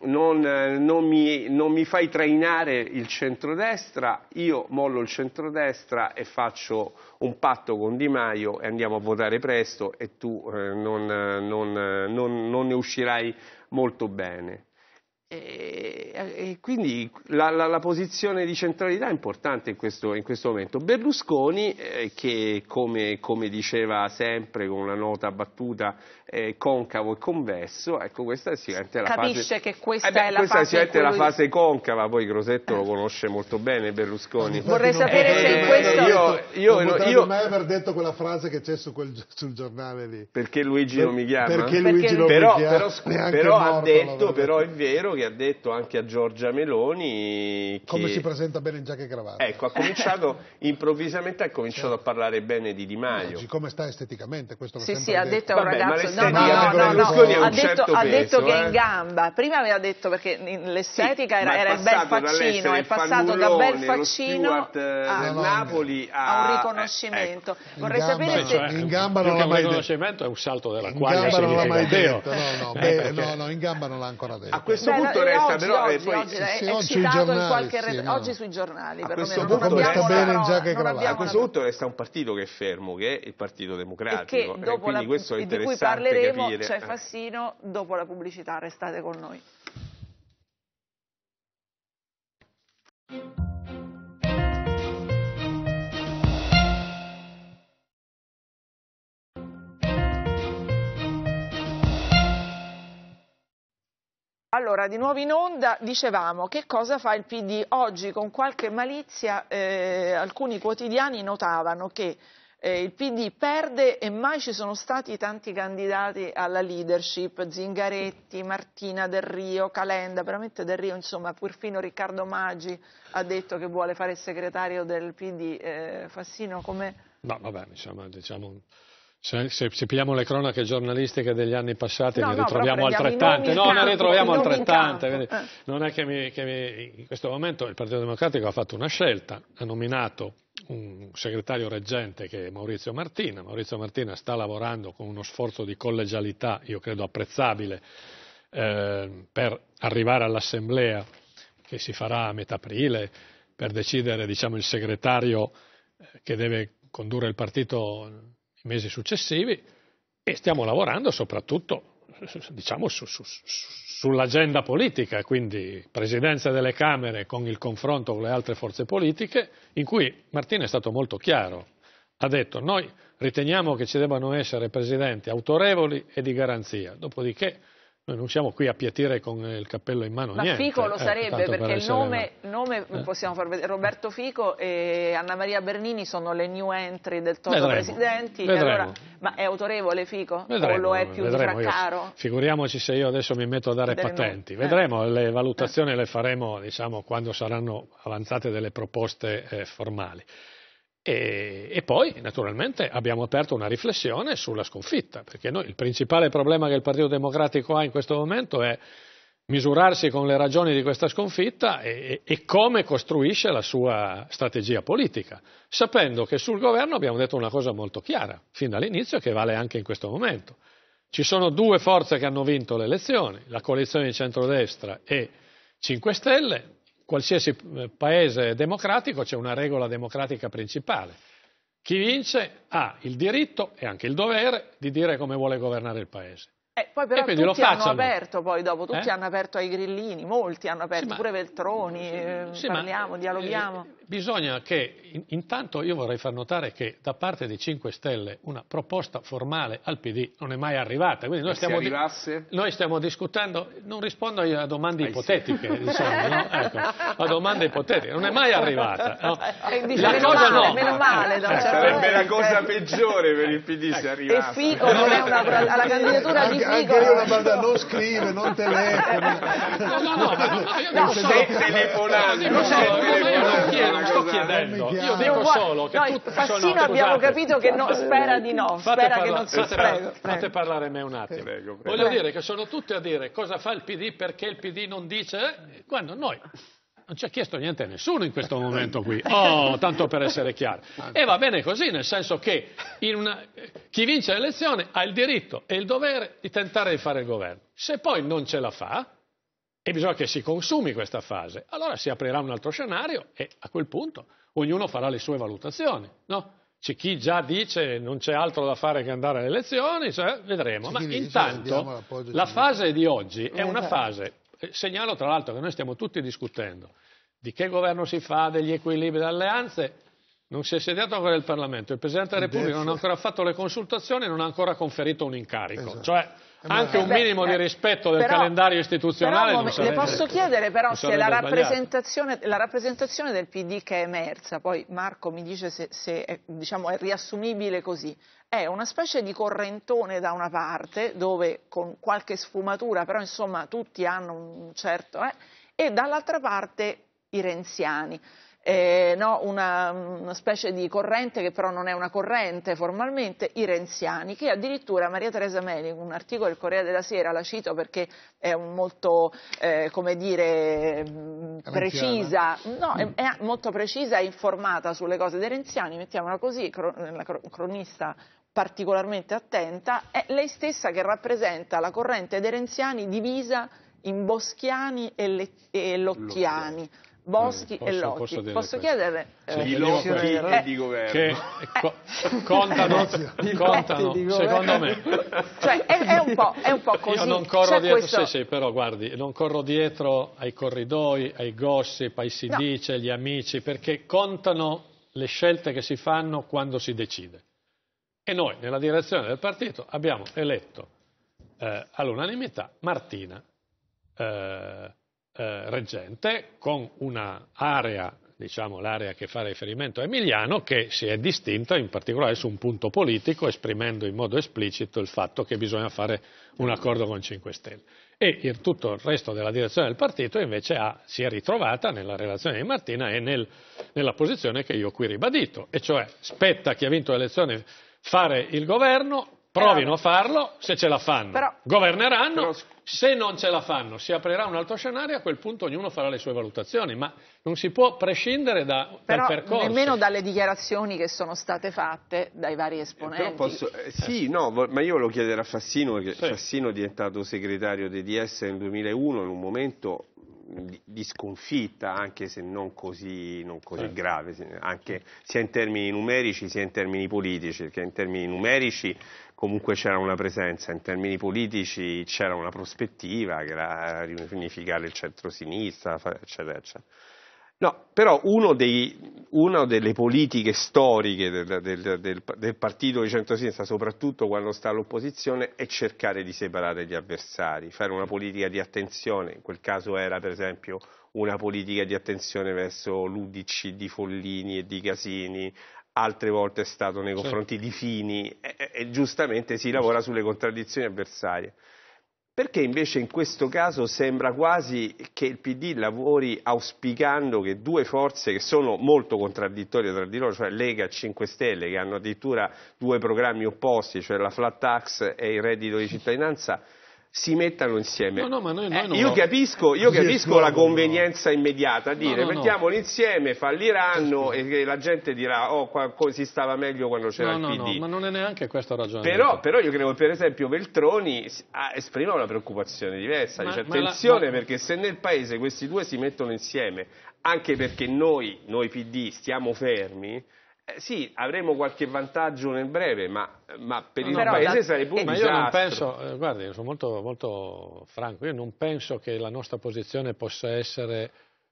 non, eh, non, mi, non, mi, fai trainare il centrodestra, io mollo il centrodestra e faccio un patto con Di Maio e andiamo a votare presto e tu eh, eh, eh, non, non, ne uscirai molto bene. E, e quindi la, la, la, posizione di centralità è importante in questo, in questo momento. Berlusconi, eh, che come, come diceva sempre con una nota battuta, eh, concavo e convesso, ecco questa è sicuramente la Capisce fase... che eh questa eh beh, è la questa fase... Questa è lui... la fase concava, poi Grosetto lo conosce molto bene Berlusconi. Vorrei sapere eh, se eh, eh, questo... Io, io, non io, mai aver detto quella frase che c'è su sul giornale lì. Perché Luigi per, non mi chiama? Perché Luigi perché... non però, chiama? Però, però ha detto, però è vero che ha detto anche a Giorgia Meloni... Che... Come si presenta bene in giacca e cravatta. Ecco, ha cominciato *laughs* improvvisamente, ha cominciato certo. a parlare bene di Di Maio. Oggi, come sta esteticamente, questo lo sì, sì, ha detto a un ragazzo no, no, no, Berlusconi certo eh. ha, detto, ha detto che in gamba. Prima aveva detto perché l'estetica era, il bel faccino, è passato da bel faccino eh, a Napoli a un riconoscimento. Eh, ecco. Vorrei sapere se cioè, in gamba non l'ha mai detto. riconoscimento è un salto della quaglia. gamba non l'ha mai detto. No, *laughs* no, in gamba non l'ha ancora detto. A questo punto resta però oggi sui giornali, perlomeno non abbiamo A questo punto resta un partito che è fermo, che è il Partito Democratico e quindi questo è interessante parleremo, c'è cioè eh. Fassino, dopo la pubblicità, restate con noi. Allora, di nuovo in onda dicevamo che cosa fa il PD. Oggi con qualche malizia eh, alcuni quotidiani notavano che eh, il PD perde e mai ci sono stati tanti candidati alla leadership, Zingaretti, Martina Del Rio, Calenda, veramente Del Rio, insomma, perfino Riccardo Maggi ha detto che vuole fare il segretario del PD. Eh, Fassino, come... No, vabbè, insomma, diciamo... Se, se, se pigliamo le cronache giornalistiche degli anni passati no, ne ritroviamo no, altrettante. No, ne ritroviamo altrettante. Eh. Non è che, mi, che mi, in questo momento il Partito Democratico ha fatto una scelta, ha nominato un segretario reggente che è Maurizio Martina. Maurizio Martina sta lavorando con uno sforzo di collegialità, io credo apprezzabile, eh, per arrivare all'assemblea che si farà a metà aprile, per decidere diciamo, il segretario eh, che deve condurre il partito nei mesi successivi e stiamo lavorando soprattutto diciamo, su, su, sull'agenda politica, quindi presidenza delle Camere con il confronto con le altre forze politiche, in cui Martino è stato molto chiaro. Ha detto noi riteniamo che ci debbano essere presidenti autorevoli e di garanzia, dopodiché noi non siamo qui a pietire con il cappello in mano. Ma niente. Fico lo ecco, sarebbe eh, perché il nome, una... nome eh. possiamo far vedere, Roberto Fico e Anna Maria Bernini sono le new entry del Toto vedremo. Presidenti. Vedremo. Allora, ma è autorevole Fico? Vedremo, o lo è più vedremo. di Fraccaro? figuriamoci se io adesso mi metto a dare Delle patenti. Eh. Vedremo, eh. le valutazioni le faremo diciamo, quando saranno avanzate delle proposte eh, formali. E, e, poi, naturalmente, abbiamo aperto una riflessione sulla sconfitta, perché noi, il principale problema che il Partito Democratico ha in questo momento è misurarsi con le ragioni di questa sconfitta e, e come costruisce la sua strategia politica, sapendo che sul governo abbiamo detto una cosa molto chiara, fin dall'inizio, che vale anche in questo momento. Ci sono due forze che hanno vinto le elezioni, la coalizione di centrodestra e 5 Stelle, qualsiasi eh, paese democratico c'è una regola democratica principale. Chi vince ha il diritto e anche il dovere di dire come vuole governare il paese. Eh, poi però tutti lo hanno aperto poi dopo, tutti eh? hanno aperto ai grillini, molti hanno aperto, sì, pure ma, Veltroni, sì, eh, parliamo, ma, eh, dialoghiamo. Eh, bisogna che, in, intanto io vorrei far notare che da parte dei 5 Stelle una proposta formale al PD non è mai arrivata, quindi noi, stiamo, noi stiamo, discutendo, non rispondo a domande ipotetiche, sì. *laughs* diciamo, no? ecco, a domande ipotetiche, non è mai arrivata. No? Dice, *laughs* la meno cosa male, no. meno male. Certo eh, sarebbe la cosa peggiore per il PD se arrivasse. E Fico non è una, alla candidatura di Fico. Anche io la banda non scrive, non *laughs* telefona. No, no, no, no, no stai telefonando. Non sto chiedendo, io dico solo che noi, Fassino abbiamo capito che spera di no, spera che non si prego. Fate parlare me un attimo. Voglio dire che sono tutti a dire cosa fa il PD perché il PD non dice eh, quando noi non ci ha chiesto niente a nessuno in questo momento qui, *laughs* oh, tanto per essere chiaro. E va bene così, nel senso che una, chi vince l'elezione ha il diritto e il dovere di tentare di fare il governo. Se poi non ce la fa, e bisogna che si consumi questa fase, allora si aprirà un altro scenario e a quel punto ognuno farà le sue valutazioni, no? C'è chi già dice non c'è altro da fare che andare alle elezioni, cioè, vedremo. Ma intanto la fase di oggi è una eh, fase Segnalo tra l'altro che noi stiamo tutti discutendo di che governo si fa, degli equilibri, delle alleanze. Non si è sediato ancora il Parlamento, il Presidente della Repubblica non ha ancora fatto le consultazioni, e non ha ancora conferito un incarico. Esatto. Cioè, eh, anche un minimo di eh, rispetto del però, calendario istituzionale. Però, le posso chiedere però se la rappresentazione, la rappresentazione, del PD che è emersa, poi Marco mi dice se, se è, diciamo, è riassumibile così, è una specie di correntone da una parte, dove con qualche sfumatura, però insomma tutti hanno un certo... Eh, e dall'altra parte i renziani eh, no, una, una, specie di corrente che però non è una corrente formalmente, i renziani, che addirittura Maria Teresa Meli, un articolo del Corriere della Sera, la cito perché è molto, eh, come dire, mm, precisa, no, è, mm. è molto precisa e informata sulle cose dei renziani, mettiamola così, la cronista particolarmente attenta, è lei stessa che rappresenta la corrente dei renziani divisa in boschiani e, le, e lottiani. Lottiani Boschi eh, posso, e Lotti. Posso, posso chiedere eh, di Lotti e di governo che eh. contano, *laughs* contano secondo me. Cioè, è, è, un po', è un po' così. Io non corro dietro, questo... sì, sì, però guardi, non corro dietro ai corridoi, ai gossip, ai si no. dice, agli amici, perché contano le scelte che si fanno quando si decide. E noi, nella direzione del partito, abbiamo eletto eh, all'unanimità Martina. Eh, eh, reggente con un'area, diciamo l'area che fa riferimento a Emiliano, che si è distinta in particolare su un punto politico, esprimendo in modo esplicito il fatto che bisogna fare un accordo con 5 Stelle. E il, tutto il resto della direzione del partito invece ha, si è ritrovata nella relazione di Martina e nel, nella posizione che io ho qui ribadito, e cioè spetta chi ha vinto le elezioni fare il governo, provino a farlo, se ce la fanno, però, governeranno, però, se non ce la fanno, si aprirà un altro scenario, a quel punto ognuno farà le sue valutazioni, ma non si può prescindere da, Però dal percorso. Nemmeno dalle dichiarazioni che sono state fatte dai vari eh, esponenti. Posso, eh, eh sì, no, ma io lo chiederò a Fassino, perché sì. Fassino è diventato segretario di DS nel 2001, in un momento di sconfitta, anche se non così, non così certo. grave, anche, sia in termini numerici sia in termini politici, perché in termini numerici comunque c'era una presenza, in termini politici c'era una prospettiva che era riunificare il centro-sinistra, eccetera, eccetera. No, però dei, una delle politiche storiche del, del, del, del, partito di centrosinistra, soprattutto quando sta all'opposizione, è cercare di separare gli avversari, fare una politica di attenzione, in quel caso era per esempio una politica di attenzione verso l'Udic di Follini e di Casini, altre volte è stato nei certo. confronti certo. di Fini e, e giustamente si lavora sulle contraddizioni avversarie. Perché invece in questo caso sembra quasi che il PD lavori auspicando che due forze che sono molto contraddittorie tra di loro, cioè Lega e 5 Stelle, che hanno addirittura due programmi opposti, cioè la flat tax e il reddito di cittadinanza, si mettano insieme. No, no, ma noi, noi eh, io lo... capisco, io capisco la convenienza no. immediata, dire no, no, mettiamoli insieme, falliranno certo. e la gente dirà oh qua, si stava meglio quando c'era il PD. ma non è neanche questa ragione. Però, però, io credo che per esempio Veltroni ah, esprima una preoccupazione diversa, ma, dice attenzione la, ma... perché se nel paese questi due si mettono insieme, anche perché noi, noi PD stiamo fermi, eh, sì, avremo qualche vantaggio nel breve, ma, ma per il no, paese la... sarebbe eh, un ma disastro. Io non penso, eh, guardi, io sono molto, molto, franco, io non penso che la nostra posizione possa essere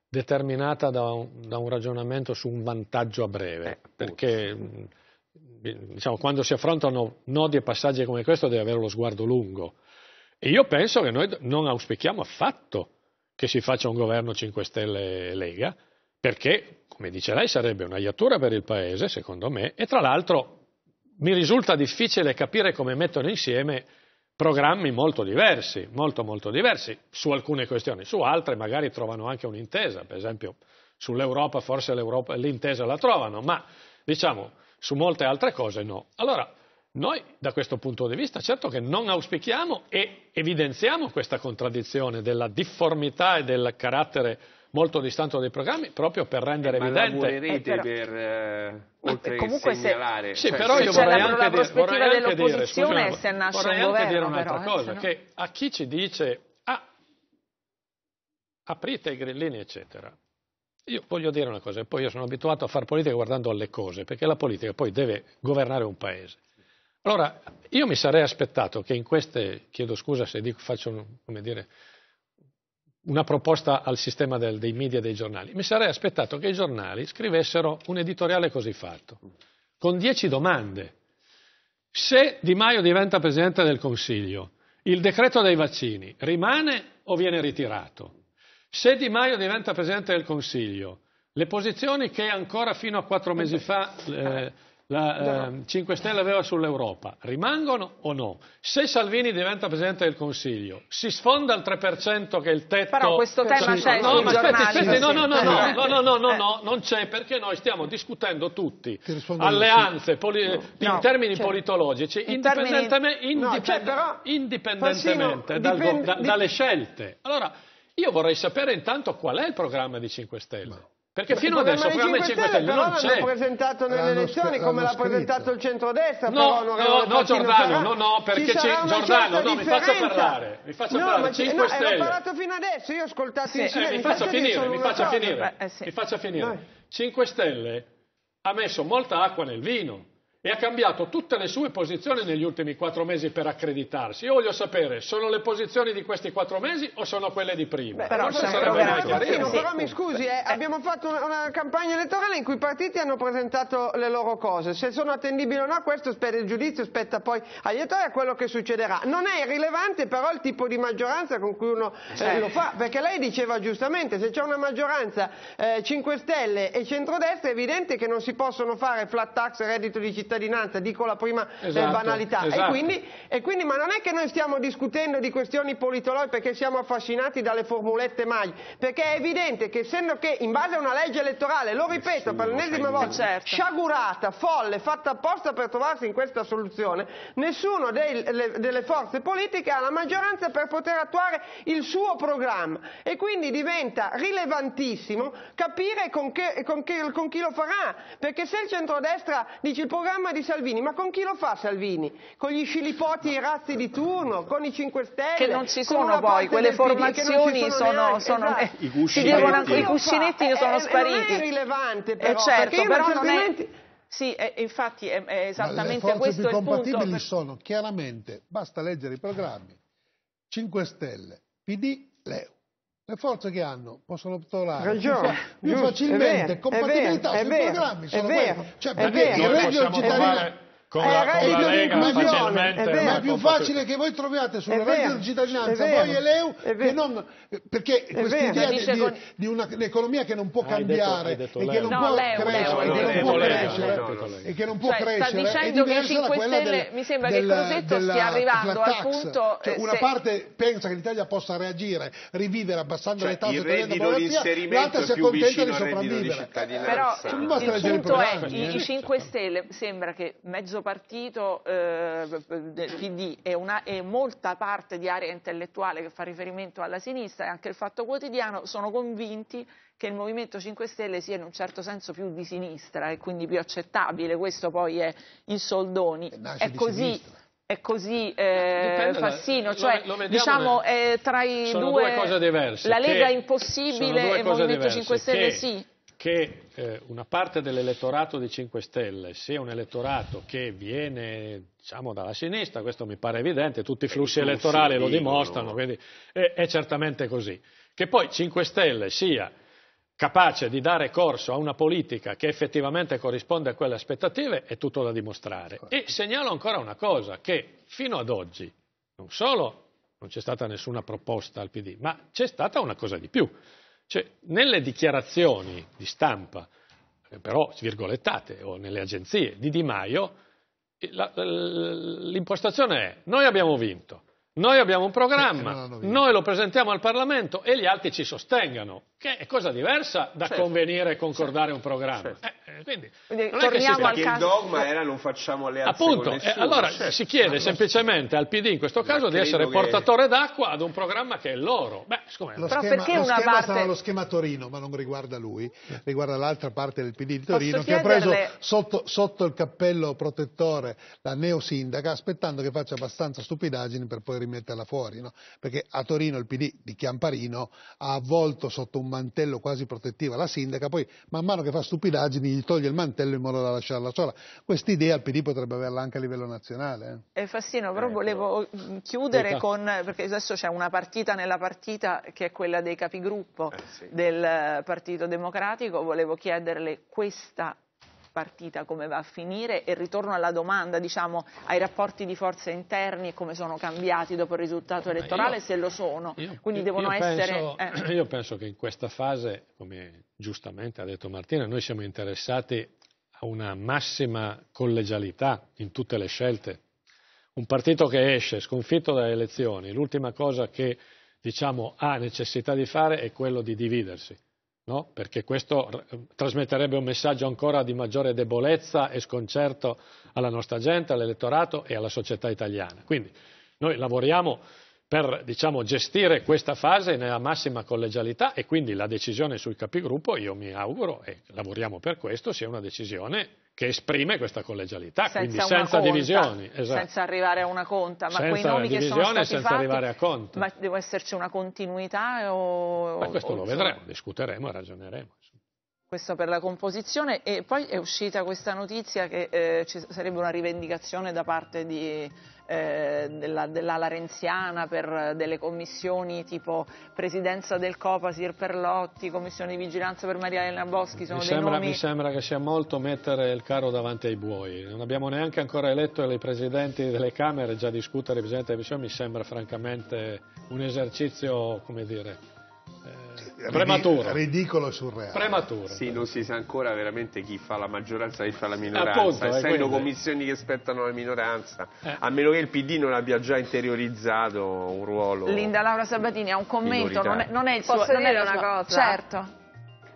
determinata da un, da un ragionamento su un vantaggio a breve, eh, perché mm, diciamo, quando si affrontano nodi e passaggi come questo deve avere lo sguardo lungo. E io penso che noi non auspichiamo affatto che si faccia un governo 5 Stelle Lega, perché come dice lei, sarebbe un'aiatura per il Paese, secondo me, e tra l'altro mi risulta difficile capire come mettono insieme programmi molto diversi, molto molto diversi, su alcune questioni, su altre magari trovano anche un'intesa, per esempio sull'Europa forse l'Europa, l'intesa la trovano, ma diciamo su molte altre cose no. Allora, noi da questo punto di vista certo che non auspichiamo e evidenziamo questa contraddizione della difformità e del carattere molto distante dai programmi proprio per rendere eh, evidente. Ma lavorerete eh, per eh, oltre comunque segnalare. Se, sì, cioè, però io vorrei anche, la dire, vorrei anche dire, scusami, se nasce vorrei un anche governo, dire un'altra però, eh, cosa, no... che a chi ci dice ah, aprite i grillini eccetera, io voglio dire una cosa, e poi io sono abituato a fare politica guardando alle cose, perché la politica poi deve governare un paese. Allora, io mi sarei aspettato che in queste, chiedo scusa se dico, faccio, come dire, una proposta al sistema del, dei media e dei giornali. Mi sarei aspettato che i giornali scrivessero un editoriale così fatto, con dieci domande. Se Di Maio diventa Presidente del Consiglio, il decreto dei vaccini rimane o viene ritirato? Se Di Maio diventa Presidente del Consiglio, le posizioni che ancora fino a quattro mesi fa eh, la eh, 5 Stelle aveva sull'Europa, rimangono o no? Se Salvini diventa Presidente del Consiglio, si sfonda il 3% che è il tetto... Però questo tema c'è no, ma aspetti, sì, no, no, no, no, eh. no, no, no, no, no, eh. non c'è perché noi stiamo discutendo tutti alleanze poli, no, in termini cioè, politologici in indipendentemente, termini, indipend, cioè, cioè, però, indipendentemente dal, dipende, da, dalle scelte. Allora, io vorrei sapere intanto qual è il programma di 5 Stelle. Perché fino adesso il programma dei 5 Stelle, stelle non c'è. presentato nelle elezioni come l'ha presentato il centrodestra. No, però, no, no, Giordano, no, no, perché c'è Giordano, no, mi faccia parlare. Mi faccia no, parlare, 5 no, Stelle. No, parlato fino adesso, io ho ascoltato sì. eh, mi, faccia finire, mi faccia finire, mi faccia finire. 5 Stelle ha messo molta acqua nel vino e ha cambiato tutte le sue posizioni negli ultimi quattro mesi per accreditarsi. Io voglio sapere, sono le posizioni di questi quattro mesi o sono quelle di prima? Beh, però, Martino, però mi scusi, eh, eh, abbiamo fatto una, una, campagna elettorale in cui i partiti hanno presentato le loro cose. Se sono attendibili o no, questo spetta il giudizio, spetta poi agli elettori a quello che succederà. Non è irrilevante però il tipo di maggioranza con cui uno eh, lo fa, perché lei diceva giustamente, se c'è una maggioranza eh, 5 Stelle e centrodestra è evidente che non si possono fare flat tax reddito di cittadinanza cittadinanza, dico la prima eh, esatto, eh, banalità. Esatto. E, quindi, e quindi, ma non è che noi stiamo discutendo di questioni politologiche perché siamo affascinati dalle formulette mai, perché è evidente che essendo che in base a una legge elettorale, lo ripeto per l'ennesima volta, certo. sciagurata, folle, fatta apposta per trovarsi in questa soluzione, nessuno dei, le, delle forze politiche ha la maggioranza per poter attuare il suo programma e quindi diventa rilevantissimo capire con, che, con, che, con chi lo farà, perché se il centrodestra dice il programma programma di Salvini. Ma con chi lo fa Salvini? Con gli scilipoti e i razzi di turno? Con i 5 Stelle? Che non ci sono poi, quelle formazioni PD, sono, sono, sono esatto. Eh, i cuscinetti, i cuscinetti eh, sono eh, è, spariti. Non è rilevante però, certo, perché però altrimenti... è... Sì, è, infatti è, è esattamente questo il punto. Le forze più compatibili per... sono chiaramente, basta leggere i programmi, 5 Stelle, PD, Leo le forze che hanno possono optare Ragione, più, più facilmente, compatibilità è vero, sui è vero, programmi, sono è vero, cioè, perché il reddito cittadino... Fare con eh, la, con la Lega facilmente. ma è più facile che voi troviate sulla reddito di cittadinanza voi e l'EU che non... Perché questa idea di, con... di un'economia che non può ah, cambiare e che non può crescere Leo, e che non può cioè, crescere è diversa da quella del, mi sembra che Crosetto stia arrivando al punto... Cioè, eh, una parte pensa che l'Italia possa reagire, rivivere abbassando cioè, le tasse togliendo la l'altra si accontenta di sopravvivere. Però il punto è, i 5 Stelle sembra che mezzo preso partito eh, PD e, una, e, molta parte di area intellettuale che fa riferimento alla sinistra e anche il Fatto Quotidiano sono convinti che il Movimento 5 Stelle sia in un certo senso più di sinistra e quindi più accettabile, questo poi è in soldoni, eh, è così sinistra è così eh, Fassino, cioè lo, lo diciamo eh, tra i due, due la Lega è impossibile e il Movimento diverse, 5 Stelle sì che eh, una parte dell'elettorato di 5 Stelle sia un elettorato che viene diciamo, dalla sinistra, questo mi pare evidente, tutti i flussi eh, elettorali lo dimostrano, quindi è, è certamente così. Che poi 5 Stelle sia capace di dare corso a una politica che effettivamente corrisponde a quelle aspettative è tutto da dimostrare. E segnalo ancora una cosa, che fino ad oggi non solo non c'è stata nessuna proposta al PD, ma c'è stata una cosa di più. Cioè, nelle dichiarazioni di stampa, eh, però virgolettate, o nelle agenzie di Di Maio, eh, la, l'impostazione è noi abbiamo vinto, noi abbiamo un programma, noi lo presentiamo al Parlamento e gli altri ci sostengano, che è cosa diversa da certo. convenire e certo. concordare certo. un programma. Certo. Eh, eh quindi, quindi non torniamo si... il dogma era non facciamo alleanze Appunto, nessuno, eh, allora certo. si chiede semplicemente al PD in questo caso di essere portatore d'acqua ad un programma che è loro. Beh, Siccome, lo però schema, perché lo una schema parte... sarà lo schema Torino, ma non riguarda lui, riguarda l'altra parte del PD di Torino Posso che chiederle... ha preso sotto, sotto, il cappello protettore la neosindaca aspettando che faccia abbastanza stupidaggini per poi rimetterla fuori, no? perché a Torino il PD di Chiamparino ha avvolto sotto un mantello quasi protettivo la sindaca, poi man mano che fa stupidaggini gli toglie il mantello in modo da lasciarla sola. Quest'idea il PD potrebbe averla anche a livello nazionale. Eh. eh Fassino, però ecco. volevo mm, chiudere con, perché adesso c'è una partita nella partita che è quella dei capigruppo eh sì. del eh, Partito Democratico, volevo chiederle questa partita come va a finire e ritorno alla domanda diciamo, ai rapporti di forze interni e come sono cambiati dopo il risultato elettorale io, se lo sono io, quindi devono io essere penso, eh. io penso che in questa fase come giustamente ha detto Martina noi siamo interessati a una massima collegialità in tutte le scelte un partito che esce sconfitto dalle elezioni l'ultima cosa che diciamo, ha necessità di fare è quello di dividersi, no? perché questo eh, trasmetterebbe un messaggio ancora di maggiore debolezza e sconcerto alla nostra gente, all'elettorato e alla società italiana. Quindi noi lavoriamo per diciamo, gestire questa fase nella massima collegialità e quindi la decisione sul capigruppo, io mi auguro, e lavoriamo per questo, sia una decisione che esprime questa collegialità, senza quindi senza conta, divisioni. Esatto. Senza arrivare a una conta, ma senza quei nomi che sono stati senza fatti, arrivare a conta. ma deve esserci una continuità o... Ma questo o lo vedremo, discuteremo e ragioneremo. Insomma questo per la composizione e poi è uscita questa notizia che eh, ci sarebbe una rivendicazione da parte di, eh, della, dell'ala renziana per delle commissioni tipo presidenza del Copasir per Lotti, commissione di vigilanza per Maria Elena Boschi, mi sembra, nomi... mi sembra, che sia molto mettere il carro davanti ai buoi, non abbiamo neanche ancora eletto i presidenti delle Camere, già discutere i presidenti delle commissioni mi sembra francamente un esercizio, come dire, eh, prematuro. Ridicolo surreale. Prematuro. Sì, non si sa ancora veramente chi fa la maggioranza e chi fa la minoranza, Appunto, essendo quindi... commissioni che aspettano la minoranza, eh. a meno che il PD non abbia già interiorizzato un ruolo. Linda Laura Sabatini ha un commento, non è, non è, il suo, Posso non dire una cosa? Certo.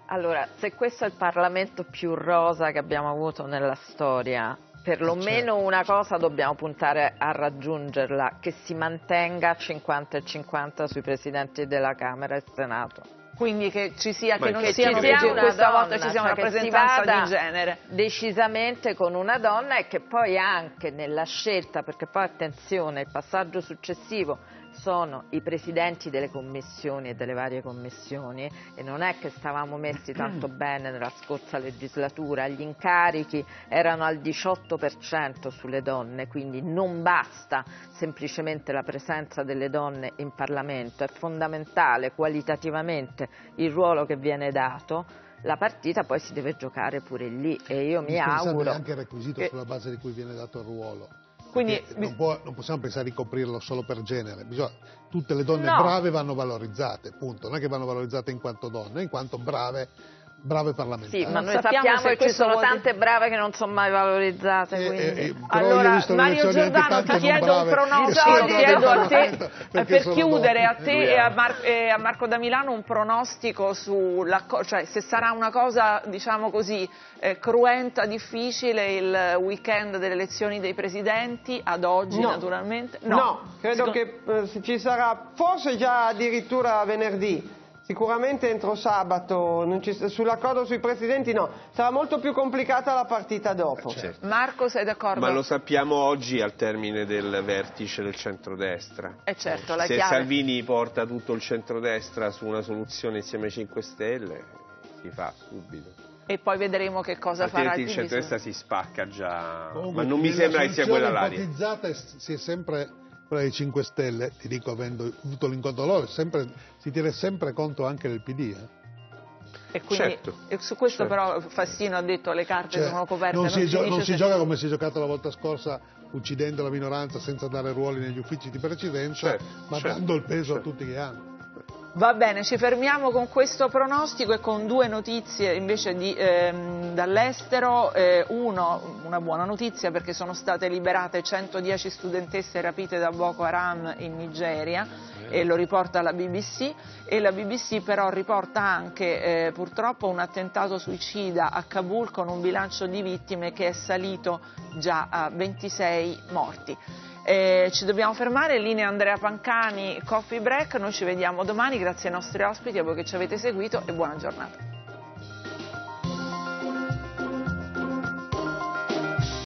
Allora, se questo è il Parlamento più rosa che abbiamo avuto nella storia, perlomeno eh, certo. una cosa dobbiamo puntare a raggiungerla, che si mantenga 50 e 50 sui presidenti della Camera e Senato. Quindi che ci sia, Ma che non che siano, sia che questa donna, volta ci sia cioè una rappresentanza di genere. Decisamente con una donna e che poi anche nella scelta, perché poi attenzione, il passaggio successivo sono i presidenti delle commissioni e delle varie commissioni e non è che stavamo messi *clears throat* tanto bene nella scorsa legislatura, gli incarichi erano al 18% sulle donne, quindi non basta semplicemente la presenza delle donne in Parlamento, è fondamentale qualitativamente il ruolo che viene dato la partita poi si deve giocare pure lì e io mi auguro... anche il requisito che... sulla base di cui viene dato il ruolo. Quindi, non, può, non, possiamo pensare di coprirlo solo per genere, bisogna, tutte le donne no. brave vanno valorizzate, punto. Non è che vanno valorizzate in quanto donne, in quanto brave brave parlamentari. Sì, ma noi sappiamo, sappiamo che ci sono vuole... tante brave che non sono mai valorizzate. Eh, eh, eh, allora, Mario Giordano, ti chiedo un pronostico, chiedo a te, eh, per chiudere, a te e a, Mar e eh, a, Marco da Milano un pronostico sulla, cioè, se sarà una cosa, diciamo così, eh, cruenta, difficile il weekend delle elezioni dei presidenti, ad oggi no. naturalmente. No, no credo Secondo... che ci sarà forse già addirittura venerdì Sicuramente entro sabato, ci, sull'accordo sui presidenti no, sarà molto più complicata la partita dopo. Certo. certo. Marco sei d'accordo? Ma lo sappiamo oggi al termine del vertice del centrodestra. Eh certo, Se chiave... Salvini porta tutto il centrodestra su una soluzione insieme ai 5 Stelle, si fa subito e poi vedremo che cosa Altrimenti farà il centrodestra si spacca già Comunque, ma non mi sembra che sia quella l'aria la si è sempre quella dei 5 Stelle, ti dico avendo avuto l'incontro loro, sempre, si tiene sempre conto anche del PD. Eh? E quindi certo, e su questo certo. però Fassino ha detto le carte cioè, sono coperte. Non, non si, gio non si gioca come si è giocato la volta scorsa uccidendo la minoranza senza dare ruoli negli uffici di precedenza, certo, ma dando certo, il peso a certo. tutti che hanno. Va bene, ci fermiamo con questo pronostico e con due notizie invece di, ehm, dall'estero. Eh, uno, una buona notizia perché sono state liberate 110 studentesse rapite da Boko Haram in Nigeria e lo riporta la BBC e la BBC però riporta anche eh, purtroppo un attentato suicida a Kabul con un bilancio di vittime che è salito già a 26 morti. Eh, ci dobbiamo fermare, linea Andrea Pancani, Coffee Break, noi ci vediamo domani, grazie ai nostri ospiti, a voi che ci avete seguito e buona giornata.